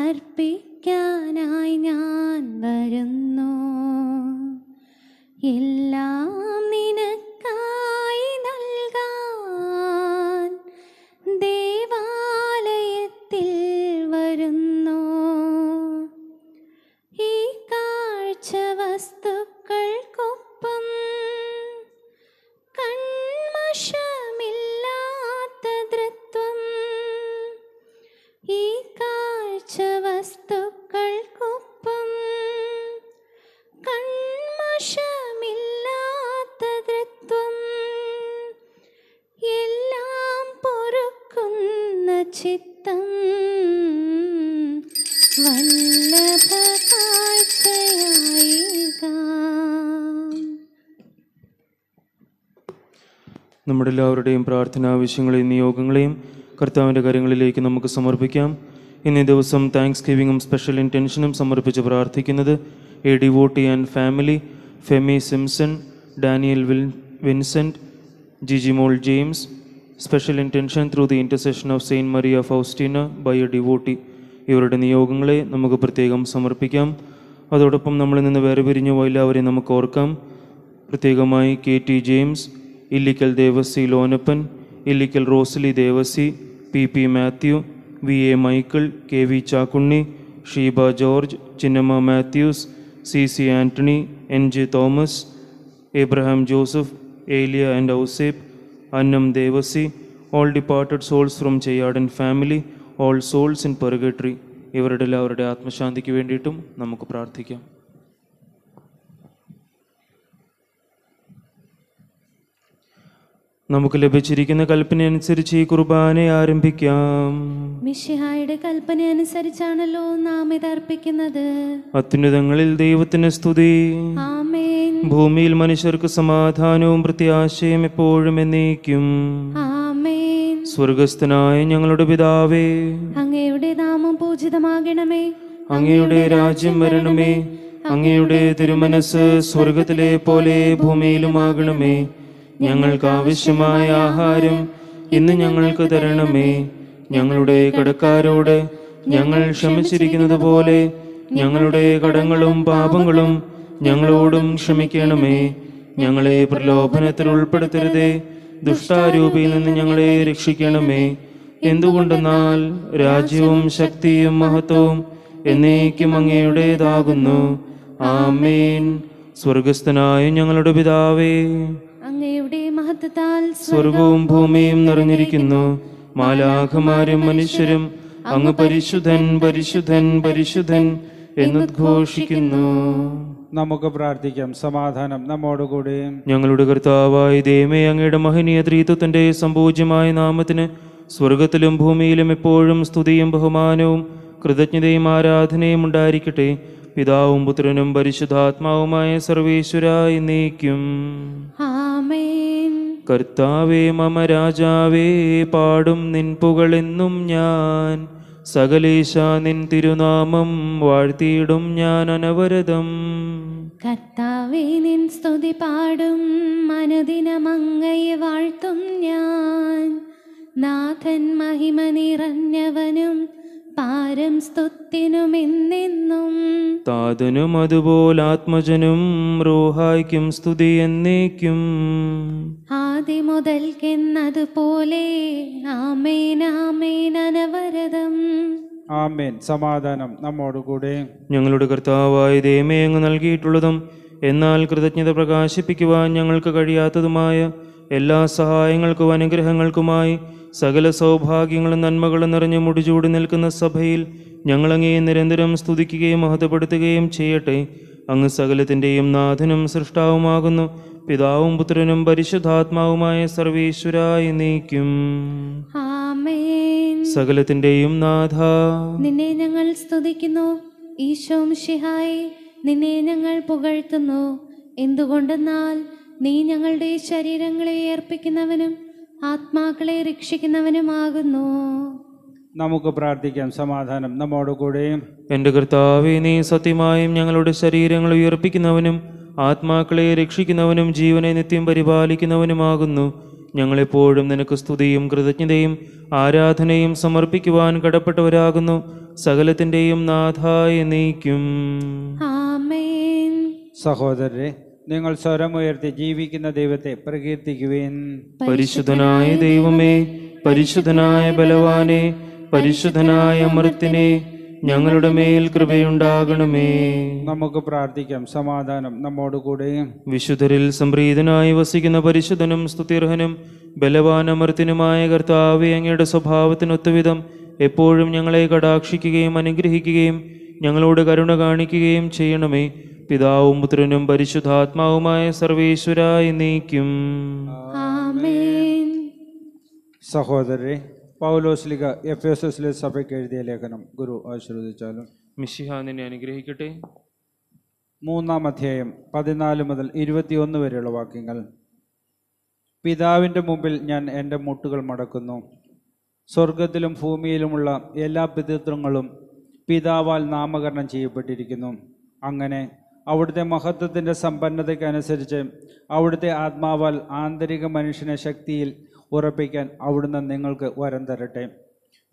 അർപ്പിക്കാനായി ഞാൻ വരുന്നു എല്ലാ എല്ലാവരുടെയും പ്രാർത്ഥന ആവശ്യങ്ങളെയും നിയോഗങ്ങളെയും കർത്താവിൻ്റെ കാര്യങ്ങളിലേക്ക് നമുക്ക് സമർപ്പിക്കാം ഇന്നേ ദിവസം താങ്ക്സ് ഗിവിങ്ങും സ്പെഷ്യൽ ഇൻറ്റൻഷനും സമർപ്പിച്ച് പ്രാർത്ഥിക്കുന്നത് a devotee and family Femi Simpson Daniel Will Vincent മോൾ James special intention through the intercession of Saint Maria Faustina by a devotee ഇവരുടെ നിയോഗങ്ങളെ നമുക്ക് പ്രത്യേകം സമർപ്പിക്കാം അതോടൊപ്പം നമ്മളിൽ നിന്ന് വേറെ പിരിഞ്ഞു പോയില്ല അവരെ നമുക്ക് ഓർക്കാം പ്രത്യേകമായി K T James Illikkal Devasy Lonappan Illikkal Rosily Devasy P P Mathew V A Michael K V Chakkunni Sheeba George Chinnamma Mathews C C Antony N J Thomas Abraham Joseph Eliya and Ouseph Annam Devasy all departed souls from Cheyyadan family all souls in purgatory ഇവരുടെ എല്ലാവരുടെ ആത്മശാന്തിക്ക് വേണ്ടിയിട്ടും നമുക്ക് പ്രാർത്ഥിക്കാം നമുക്ക് ലഭിച്ചിരിക്കുന്ന കൽപ്പന അനുസരിച്ച് ഈ കുർബാന ആരംഭിക്കാം മിഷിഹായുടെ കൽപ്പന അനുസരിച്ചാണല്ലോ നാം ഇത് അർപ്പിക്കുന്നത് അത്യുന്നതങ്ങളിൽ ദൈവത്തിന് സ്തുതി ഭൂമിയിൽ മനുഷ്യർക്ക് സമാധാനവും പ്രത്യാശയും എപ്പോഴും എന്നേക്കും സ്വർഗസ്ഥനായ ഞങ്ങളുടെ പിതാവേ അങ്ങയുടെ നാമം പൂജിതമാകണമേ അങ്ങയുടെ രാജ്യം വരണമേ അങ്ങയുടെ തിരുമനസ് സ്വർഗത്തിലെ പോലെ ഭൂമിയിലുമാകണമേ ആകണമേ ഞങ്ങൾക്ക് ആവശ്യമായ ആഹാരം ഇന്ന് ഞങ്ങൾക്ക് തരണമേ ഞങ്ങളുടെ കടക്കാരോട് ഞങ്ങൾ ക്ഷമിച്ചിരിക്കുന്നത് പോലെ ഞങ്ങളുടെ കടങ്ങളും പാപങ്ങളും ഞങ്ങളോടും ക്ഷമിക്കണമേ ഞങ്ങളെ പ്രലോഭനത്തിൽ ഉൾപ്പെടുത്തരുതേ ദുഷ്ടാരൂപിയിൽ നിന്ന് ഞങ്ങളെ രക്ഷിക്കണമേ എന്തുകൊണ്ടെന്നാൽ രാജ്യവും ശക്തിയും മഹത്വവും എന്നേക്കും അങ്ങയുടേതാകുന്നു ആമേൻ സ്വർഗസ്ഥനായ ഞങ്ങളുടെ പിതാവേ അങ്ങയുടെ മഹത്വത്താൽ സ്വർഗവും ഭൂമിയും നിറഞ്ഞിരിക്കുന്നു മാലാഖമാരും മനുഷ്യരും അങ്ങ് പരിശുദ്ധൻ പരിശുദ്ധൻ പരിശുദ്ധൻ എന്നുദ്ഘോഷിക്കുന്നു നമുക്ക് പ്രാർത്ഥിക്കാം സമാധാനം നമ്മോടുകൂടി ഞങ്ങളുടെ കർത്താവായ ദൈവമേ അങ്ങയുടെ മഹനീയ ത്രീത്വത്തിന്റെ സമ്പൂജ്യമായ നാമത്തിന് സ്വർഗത്തിലും ഭൂമിയിലും എപ്പോഴും സ്തുതിയും ബഹുമാനവും കൃതജ്ഞതയും ആരാധനയും ഉണ്ടായിരിക്കട്ടെ പിതാവും പുത്രനും പരിശുദ്ധാത്മാവുമായ സർവേശ്വര എന്നേക്കും കർത്താവേ മമ രാജാവേ പാടും നിൻ പുകളെന്നും ഞാൻ സകലേശ നിൻ തിരുനാമം വാഴ്ത്തിയിടും ഞാൻ അനവരതം കർത്താവേ നിൻ സ്തുതി പാടും മനുദിനമങ്ങയെ വാഴ്ത്തും ഞാൻ നാഥൻ മഹിമ നിറഞ്ഞവനും പാരം സ്തുത്തിനുമെന്നെന്നും താതനും അതുപോലെ ആത്മജനും റോഹായിക്കും സ്തുതി എന്നേക്കും ആദ്യ മുതൽക്കെന്നതുപോലെ ആമേനാമേനവരതം ആമേൻ അനവരതം ആമേൻ സമാധാനം നമ്മോടുകൂടെ ഞങ്ങളുടെ കർത്താവായ ദേമേ അങ്ങ് നൽകിയിട്ടുള്ളതും എന്നാൽ കൃതജ്ഞത പ്രകാശിപ്പിക്കുവാൻ ഞങ്ങൾക്ക് കഴിയാത്തതുമായ എല്ലാ സഹായങ്ങൾക്കും അനുഗ്രഹങ്ങൾക്കുമായി സകല സൗഭാഗ്യങ്ങളും നന്മകളും നിറഞ്ഞ് മുടിചൂടി നിൽക്കുന്ന സഭയിൽ ഞങ്ങളങ്ങേ നിരന്തരം സ്തുതിക്കുകയും മഹത്വപ്പെടുത്തുകയും ചെയ്യട്ടെ അങ്ങ് സകലത്തിൻ്റെയും നാഥനും സൃഷ്ടാവുമാകുന്നു പിതാവും പുത്രനും പരിശുദ്ധാത്മാവുമായ സർവീശ്വര നീക്കും സകലത്തിൻ്റെയും നാഥ നിന്നെ ഞങ്ങൾ സ്തുതിക്കുന്നു ഈശോ ഷിഹായി നിന്നെ ഞങ്ങൾ പുകഴ്ത്തുന്നു എന്തുകൊണ്ടെന്നാൽ നീ ഞങ്ങളുടെ ശരീരങ്ങളെ ഏർപ്പിക്കുന്നവനും ആത്മാക്കളെ രക്ഷിക്കുന്നവനുമാകുന്നു നമുക്ക് പ്രാർത്ഥിക്കാം സമാധാനം കൂടെ എൻ്റെ കർത്താവെ നീ സത്യമായും ഞങ്ങളുടെ ശരീരങ്ങൾ ഉയർപ്പിക്കുന്നവനും ആത്മാക്കളെ രക്ഷിക്കുന്നവനും ജീവനെ നിത്യം പരിപാലിക്കുന്നവനുമാകുന്നു ഞങ്ങളെപ്പോഴും നിനക്ക് സ്തുതിയും കൃതജ്ഞതയും ആരാധനയും സമർപ്പിക്കുവാൻ കടപ്പെട്ടവരാകുന്നു സകലത്തിൻ്റെയും നാഥായ നീക്കും സഹോദരരെ നിങ്ങൾ സ്വരമുയർത്തി ജീവിക്കുന്ന ദൈവത്തെ പ്രകീർത്തിക്കുവേൻ പരിശുദ്ധനായ ദൈവമേ പരിശുദ്ധനായ ബലവാനെ പരിശുദ്ധനായ അമൃത്തിനെ ഞങ്ങളുടെ മേൽ കൃപയുണ്ടാകണമേ നമുക്ക് പ്രാർത്ഥിക്കാം സമാധാനം നമ്മോടുകൂടെ വിശുദ്ധരിൽ സംപ്രീതനായി വസിക്കുന്ന പരിശുദ്ധനും സ്തുതിർഹനും ബലവാനമർത്തിനുമായ കർത്താവ് അങ്ങയുടെ സ്വഭാവത്തിനൊത്തുവിധം എപ്പോഴും ഞങ്ങളെ കടാക്ഷിക്കുകയും അനുഗ്രഹിക്കുകയും ഞങ്ങളോട് കരുണ കാണിക്കുകയും ചെയ്യണമേ പിതാവും പുത്രനും പരിശുദ്ധാത്മാവുമായ സർവേശ്വരായി നീക്കും സഹോദരരെ പൗലോസ്ലിക എഫ് എസ് എസിലെ സഭയ്ക്ക് എഴുതിയ ലേഖനം ഗുരു ആശീർവദിച്ചാലും മിഷിഹാനിനെ അനുഗ്രഹിക്കട്ടെ മൂന്നാം അധ്യായം പതിനാല് മുതൽ ഇരുപത്തിയൊന്ന് വരെയുള്ള വാക്യങ്ങൾ പിതാവിൻ്റെ മുമ്പിൽ ഞാൻ എൻ്റെ മുട്ടുകൾ മടക്കുന്നു സ്വർഗത്തിലും ഭൂമിയിലുമുള്ള എല്ലാ പിതൃത്വങ്ങളും പിതാവാൽ നാമകരണം ചെയ്യപ്പെട്ടിരിക്കുന്നു അങ്ങനെ അവിടുത്തെ മഹത്വത്തിൻ്റെ സമ്പന്നതയ്ക്കനുസരിച്ച് അവിടുത്തെ ആത്മാവാൽ ആന്തരിക മനുഷ്യനെ ശക്തിയിൽ ഉറപ്പിക്കാൻ അവിടുന്ന് നിങ്ങൾക്ക് വരം തരട്ടെ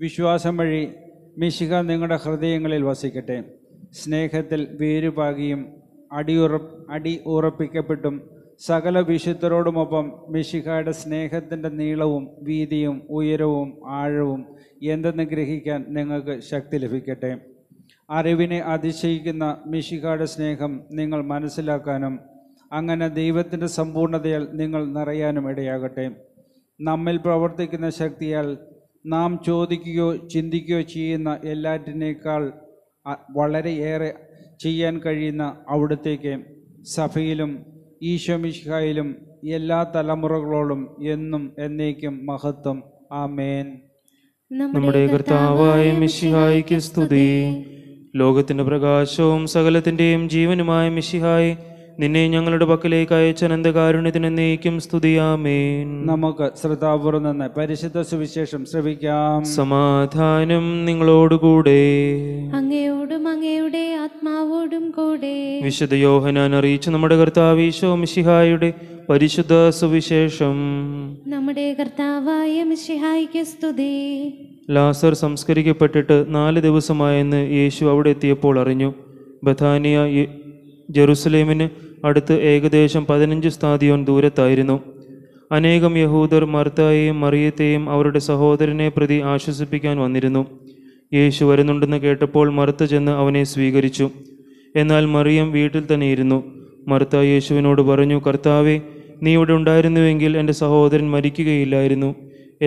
വിശ്വാസം വഴി മിശിക നിങ്ങളുടെ ഹൃദയങ്ങളിൽ വസിക്കട്ടെ സ്നേഹത്തിൽ വേരുപാകിയും അടിയുറ അടി ഉറപ്പിക്കപ്പെട്ടും സകല വിശുദ്ധരോടുമൊപ്പം മിശിഹയുടെ സ്നേഹത്തിൻ്റെ നീളവും വീതിയും ഉയരവും ആഴവും എന്തെന്ന് ഗ്രഹിക്കാൻ നിങ്ങൾക്ക് ശക്തി ലഭിക്കട്ടെ അറിവിനെ അതിശയിക്കുന്ന മിഷികയുടെ സ്നേഹം നിങ്ങൾ മനസ്സിലാക്കാനും അങ്ങനെ ദൈവത്തിൻ്റെ സമ്പൂർണ്ണതയാൽ നിങ്ങൾ നിറയാനും ഇടയാകട്ടെ നമ്മിൽ പ്രവർത്തിക്കുന്ന ശക്തിയാൽ നാം ചോദിക്കുകയോ ചിന്തിക്കുകയോ ചെയ്യുന്ന എല്ലാറ്റിനേക്കാൾ വളരെയേറെ ചെയ്യാൻ കഴിയുന്ന അവിടത്തേക്ക് സഭയിലും ഈശോമിഷ്കായിലും എല്ലാ തലമുറകളോടും എന്നും എന്നേക്കും മഹത്വം ആമേൻ നമ്മുടെ കർത്താവായ മിഷിഹായിക്ക് സ്തുതി ലോകത്തിൻ്റെ പ്രകാശവും സകലത്തിൻ്റെയും ജീവനുമായ മിശിഹായി നിന്നെ ഞങ്ങളുടെ പക്കലേക്ക് അയച്ച കാരുണ്യത്തിന് എന്നേക്കും സ്തുതിയാമേൻ നമുക്ക് ശ്രദ്ധാപൂർവം നിന്ന് പരിശുദ്ധ സുവിശേഷം ശ്രവിക്കാം സമാധാനം നിങ്ങളോടുകൂടെ അങ്ങയോടും അങ്ങയുടെ ആത്മാവോടും കൂടെ വിശുദ്ധ യോഹനാൻ അറിയിച്ച നമ്മുടെ കർത്താവ് ഈശോ മിശിഹായുടെ പരിശുദ്ധ സുവിശേഷം നമ്മുടെ കർത്താവായ മിഷിഹായിക്ക് സ്തുതി ലാസർ സംസ്കരിക്കപ്പെട്ടിട്ട് നാല് ദിവസമായെന്ന് യേശു അവിടെ എത്തിയപ്പോൾ അറിഞ്ഞു ബഥാനിയ ജെറുസലേമിന് അടുത്ത് ഏകദേശം പതിനഞ്ച് സ്ഥാതിയോൻ ദൂരത്തായിരുന്നു അനേകം യഹൂദർ മർത്തായെയും മറിയത്തെയും അവരുടെ സഹോദരനെ പ്രതി ആശ്വസിപ്പിക്കാൻ വന്നിരുന്നു യേശു വരുന്നുണ്ടെന്ന് കേട്ടപ്പോൾ മറുത്ത് ചെന്ന് അവനെ സ്വീകരിച്ചു എന്നാൽ മറിയം വീട്ടിൽ തന്നെ ഇരുന്നു മർത്ത യേശുവിനോട് പറഞ്ഞു കർത്താവെ നീ ഇവിടെ ഉണ്ടായിരുന്നുവെങ്കിൽ എൻ്റെ സഹോദരൻ മരിക്കുകയില്ലായിരുന്നു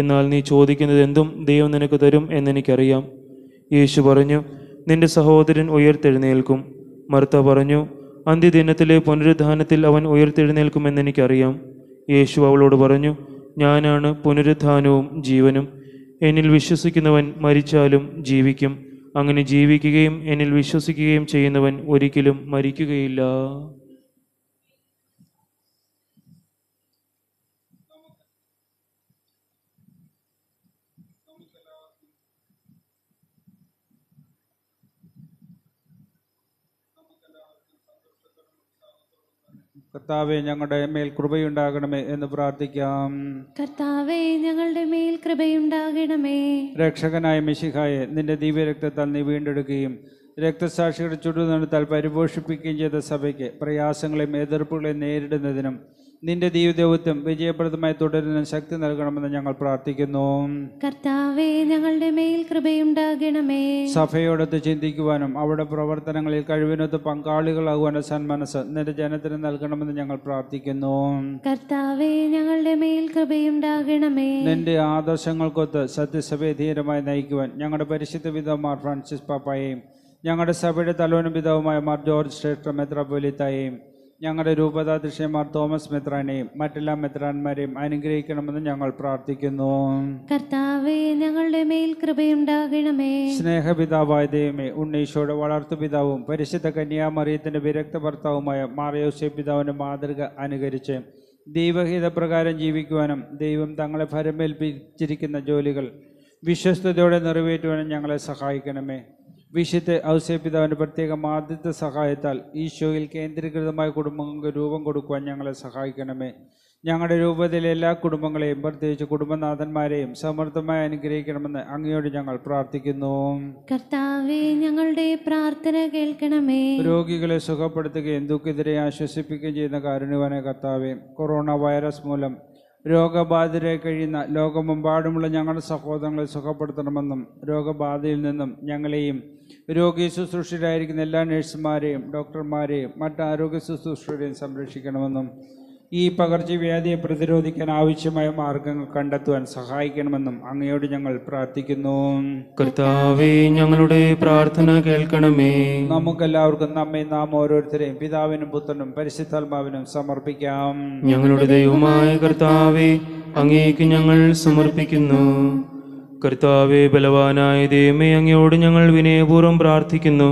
എന്നാൽ നീ ചോദിക്കുന്നത് എന്തും ദൈവം നിനക്ക് തരും എന്നെനിക്കറിയാം യേശു പറഞ്ഞു നിന്റെ സഹോദരൻ ഉയർത്തെഴുന്നേൽക്കും മർത്ത പറഞ്ഞു അന്ത്യദിനത്തിലെ പുനരുദ്ധാനത്തിൽ അവൻ ഉയർത്തെഴുന്നേൽക്കുമെന്നെനിക്കറിയാം യേശു അവളോട് പറഞ്ഞു ഞാനാണ് പുനരുദ്ധാനവും ജീവനും എന്നിൽ വിശ്വസിക്കുന്നവൻ മരിച്ചാലും ജീവിക്കും അങ്ങനെ ജീവിക്കുകയും എന്നിൽ വിശ്വസിക്കുകയും ചെയ്യുന്നവൻ ഒരിക്കലും മരിക്കുകയില്ല കർത്താവെ ഞങ്ങളുടെ മേൽ കൃപയുണ്ടാകണമേ എന്ന് പ്രാർത്ഥിക്കാം കർത്താവെ ഞങ്ങളുടെ മേൽ കൃപയുണ്ടാകണമേ രക്ഷകനായ മിശിഹായെ നിന്റെ ദിവ്യരക്തത്താൽ നീ വീണ്ടെടുക്കുകയും രക്തസാക്ഷിയുടെ ചുറ്റുനടത്താൽ പരിപോഷിപ്പിക്കുകയും ചെയ്ത സഭയ്ക്ക് പ്രയാസങ്ങളെയും എതിർപ്പുകളെയും നേരിടുന്നതിനും നിന്റെ ദൈവദേവത്വം വിജയപ്രദമായി തുടരുന്ന ശക്തി നൽകണമെന്ന് ഞങ്ങൾ പ്രാർത്ഥിക്കുന്നു കർത്താവേ ഞങ്ങളുടെ മേൽ കൃപയുണ്ടാകണമേ സഭയോടൊത്ത് ചിന്തിക്കുവാനും അവിടെ പ്രവർത്തനങ്ങളിൽ കഴിവിനൊത്ത് പങ്കാളികളാകുവാനും സന്മനസ് നിന്റെ ജനത്തിന് നൽകണമെന്ന് ഞങ്ങൾ പ്രാർത്ഥിക്കുന്നു കർത്താവേ ഞങ്ങളുടെ മേൽ കൃപയുണ്ടാകണമേ നിന്റെ ആദർശങ്ങൾക്കൊത്ത് സത്യസഭയെ ധീരമായി നയിക്കുവാൻ ഞങ്ങളുടെ പരിശുദ്ധ പിതാമാർ ഫ്രാൻസിസ് പാപ്പായെയും ഞങ്ങളുടെ സഭയുടെ തലവനും പിതാവുമായ മാർ ജോർജ് ശ്രേഷ്ഠ മെത്രാപോലിത്തായെയും ഞങ്ങളുടെ രൂപതാധിഷ്യമാർ തോമസ് മെത്രാനെയും മറ്റെല്ലാ മെത്രാന്മാരെയും അനുഗ്രഹിക്കണമെന്ന് ഞങ്ങൾ പ്രാർത്ഥിക്കുന്നു കർത്താവേ ഞങ്ങളുടെ മേൽ കൃപയുണ്ടാകണമേ സ്നേഹപിതാവായ ദൈവമേ ഉണ്ണീശോയുടെ വളർത്തുപിതാവും പരിശുദ്ധ കന്യാമറിയത്തിന്റെ വിരക്ത ഭർത്താവുമായ മാറിയോസെ പിതാവിന്റെ മാതൃക അനുകരിച്ച് ദൈവഹിതപ്രകാരം ജീവിക്കുവാനും ദൈവം തങ്ങളെ ഫലമേൽപ്പിച്ചിരിക്കുന്ന ജോലികൾ വിശ്വസ്തയോടെ നിറവേറ്റുവാനും ഞങ്ങളെ സഹായിക്കണമേ വിഷയത്തെ ഔസേപിതാവിൻ്റെ പ്രത്യേക ആദ്യത്തെ സഹായത്താൽ ഈശോയിൽ കേന്ദ്രീകൃതമായ കുടുംബങ്ങൾക്ക് രൂപം കൊടുക്കുവാൻ ഞങ്ങളെ സഹായിക്കണമേ ഞങ്ങളുടെ രൂപത്തിലെ എല്ലാ കുടുംബങ്ങളെയും പ്രത്യേകിച്ച് കുടുംബനാഥന്മാരെയും സമർത്ഥമായി അനുഗ്രഹിക്കണമെന്ന് അങ്ങയോട് ഞങ്ങൾ പ്രാർത്ഥിക്കുന്നു കർത്താവെ ഞങ്ങളുടെ പ്രാർത്ഥന കേൾക്കണമേ രോഗികളെ സുഖപ്പെടുത്തുകയും ദുഃഖിതരെ ആശ്വസിപ്പിക്കുകയും ചെയ്യുന്ന കാരുണ്യവാനെ കർത്താവെ കൊറോണ വൈറസ് മൂലം രോഗബാധിതരെ കഴിയുന്ന ലോകമെമ്പാടുമുള്ള ഞങ്ങളുടെ സഹോദരങ്ങളെ സുഖപ്പെടുത്തണമെന്നും രോഗബാധയിൽ നിന്നും ഞങ്ങളെയും രോഗി ശുശ്രൂഷയിലായിരിക്കുന്ന എല്ലാ നഴ്സുമാരെയും ഡോക്ടർമാരെയും മറ്റ് ആരോഗ്യ ശുശ്രൂഷരെയും സംരക്ഷിക്കണമെന്നും ഈ പകർച്ചവ്യാധിയെ പ്രതിരോധിക്കാൻ ആവശ്യമായ മാർഗങ്ങൾ കണ്ടെത്തുവാൻ സഹായിക്കണമെന്നും അങ്ങയോട് ഞങ്ങൾ പ്രാർത്ഥിക്കുന്നു കർത്താവേ ഞങ്ങളുടെ പ്രാർത്ഥന കേൾക്കണമേ എല്ലാവർക്കും നമ്മെ നാം ഓരോരുത്തരെയും പിതാവിനും പുത്രനും പരിശുദ്ധാത്മാവിനും സമർപ്പിക്കാം ഞങ്ങളുടെ ദൈവമായ കർത്താവേ അങ്ങേക്ക് ഞങ്ങൾ സമർപ്പിക്കുന്നു കർത്താവെ ബലവാനായ ദൈവമേ അങ്ങയോട് ഞങ്ങൾ വിനയപൂർവ്വം പ്രാർത്ഥിക്കുന്നു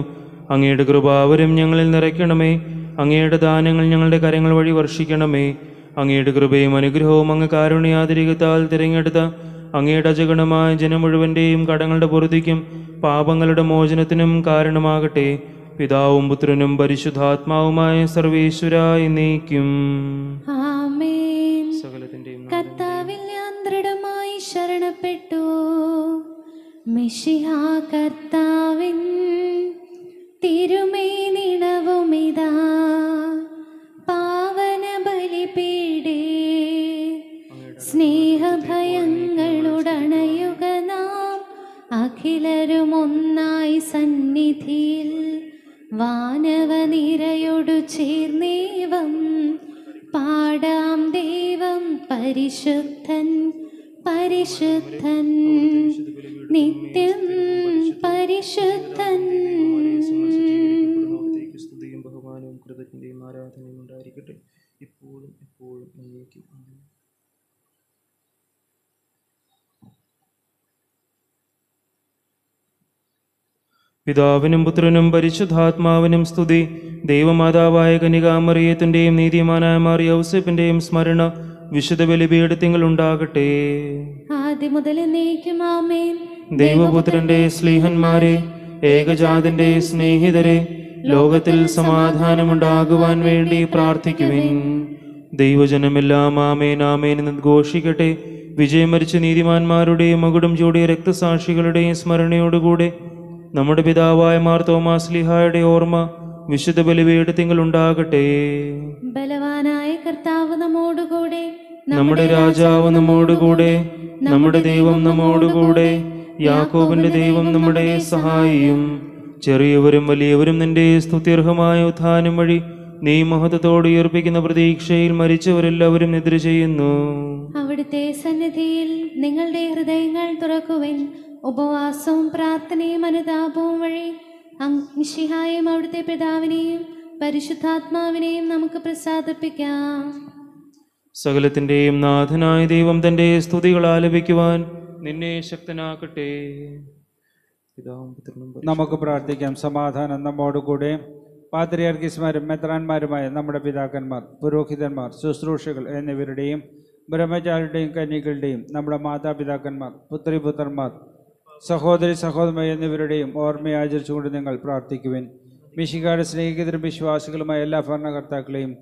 അങ്ങയുടെ കൃപാവരം ഞങ്ങളിൽ നിറയ്ക്കണമേ അങ്ങയുടെ ദാനങ്ങൾ ഞങ്ങളുടെ കരങ്ങൾ വഴി വർഷിക്കണമേ അങ്ങയുടെ കൃപയും അനുഗ്രഹവും അങ്ങ് കാരുണ്യാതിരികത്താൽ തിരഞ്ഞെടുത്ത അങ്ങയുടെ അജഗണമായ ജനം മുഴുവൻ്റെയും കടങ്ങളുടെ പൊറുതിക്കും പാപങ്ങളുടെ മോചനത്തിനും കാരണമാകട്ടെ പിതാവും പുത്രനും പരിശുദ്ധാത്മാവുമായ സർവേശ്വര നീക്കും ശരണപ്പെട്ടു മിഷിഹ കർത്താവിൻ തിരുമേനിണവുമിതാ പാവന ബലിപീഡേ സ്നേഹഭയങ്ങളുടണയുക നാം അഖിലരുമൊന്നായി സന്നിധിയിൽ വാനവനിരയോടു ചേർന്നേവം പാടാം ദൈവം പരിശുദ്ധൻ പരിശുദ്ധൻ നിത്യം പരിശുദ്ധൻ സ്തുതിയും ബഹുമാനവും കൃതജ്ഞതയും ആരാധനയും ഉണ്ടായിരിക്കട്ടെ ഇപ്പോഴും ഇപ്പോഴും പിതാവിനും പുത്രനും പരിശുദ്ധാത്മാവിനും സ്തുതി ദൈവമാതാവായ കനികാമറിയത്തിൻ്റെയും നീതിമാനായ മാറിയ ഔസപ്പിൻ്റെയും സ്മരണ വിശുദ്ധ ബലിപീഠ ഉണ്ടാകട്ടെ ആദ്യം മുതൽ ദൈവപുത്രന്റെ സ്നേഹന്മാരെ ഏകജാതിന്റെ സ്നേഹിതരെ ലോകത്തിൽ സമാധാനമുണ്ടാകുവാൻ വേണ്ടി പ്രാർത്ഥിക്കുവിൻ ദൈവജനമെല്ലാം ആമേൻ ആമേൻ എന്ന് ഘോഷിക്കട്ടെ വിജയം മരിച്ച നീതിമാന്മാരുടെയും മകുടം ചൂടിയ രക്തസാക്ഷികളുടെയും സ്മരണയോടുകൂടെ നമ്മുടെ പിതാവായ മാർ തോമാസ് ലിഹായുടെ ഓർമ്മ വിശുദ്ധ ബലിവയുടെ തിങ്കൾ ഉണ്ടാകട്ടെ ബലവാനായ കർത്താവ് നമ്മോടുകൂടെ നമ്മുടെ രാജാവ് നമ്മോടുകൂടെ നമ്മുടെ ദൈവം നമ്മോടുകൂടെ യാക്കോബിന്റെ ദൈവം നമ്മുടെ സഹായിയും ചെറിയവരും വലിയവരും നിന്റെ സ്തുത്യർഹമായ ഉത്ഥാനം വഴി നീ മഹത്വത്തോട് ഉയർപ്പിക്കുന്ന പ്രതീക്ഷയിൽ മരിച്ചവരെല്ലാവരും നിദ്ര ചെയ്യുന്നു അവിടുത്തെ സന്നിധിയിൽ നിങ്ങളുടെ ഹൃദയങ്ങൾ തുറക്കുവൻ ഉപവാസവും പ്രാർത്ഥനയും അനുതാപവും വഴി മിശിഹായെയും അവിടുത്തെ പിതാവിനെയും പരിശുദ്ധാത്മാവിനെയും നമുക്ക് പ്രസാദിപ്പിക്കാം സകലത്തിൻ്റെയും നാഥനായ ദൈവം തൻ്റെ സ്തുതികൾ ആലപിക്കുവാൻ നിന്നെ ശക്തനാക്കട്ടെ നമുക്ക് പ്രാർത്ഥിക്കാം സമാധാനം നമ്മോട് കൂടെ പാത്രിയാർക്കിസ്മാരും മെത്രാന്മാരുമായ നമ്മുടെ പിതാക്കന്മാർ പുരോഹിതന്മാർ ശുശ്രൂഷകൾ എന്നിവരുടെയും ബ്രഹ്മചാരിയുടെയും കന്യകളുടെയും നമ്മുടെ മാതാപിതാക്കന്മാർ പുത്രിപുത്രന്മാർ സഹോദരി സഹോദരമായി എന്നിവരുടെയും ഓർമ്മയെ ആചരിച്ചുകൊണ്ട് നിങ്ങൾ പ്രാർത്ഥിക്കുവിൻ മിഷികാട് സ്നേഹിതരും വിശ്വാസികളുമായ എല്ലാ ഭരണകർത്താക്കളെയും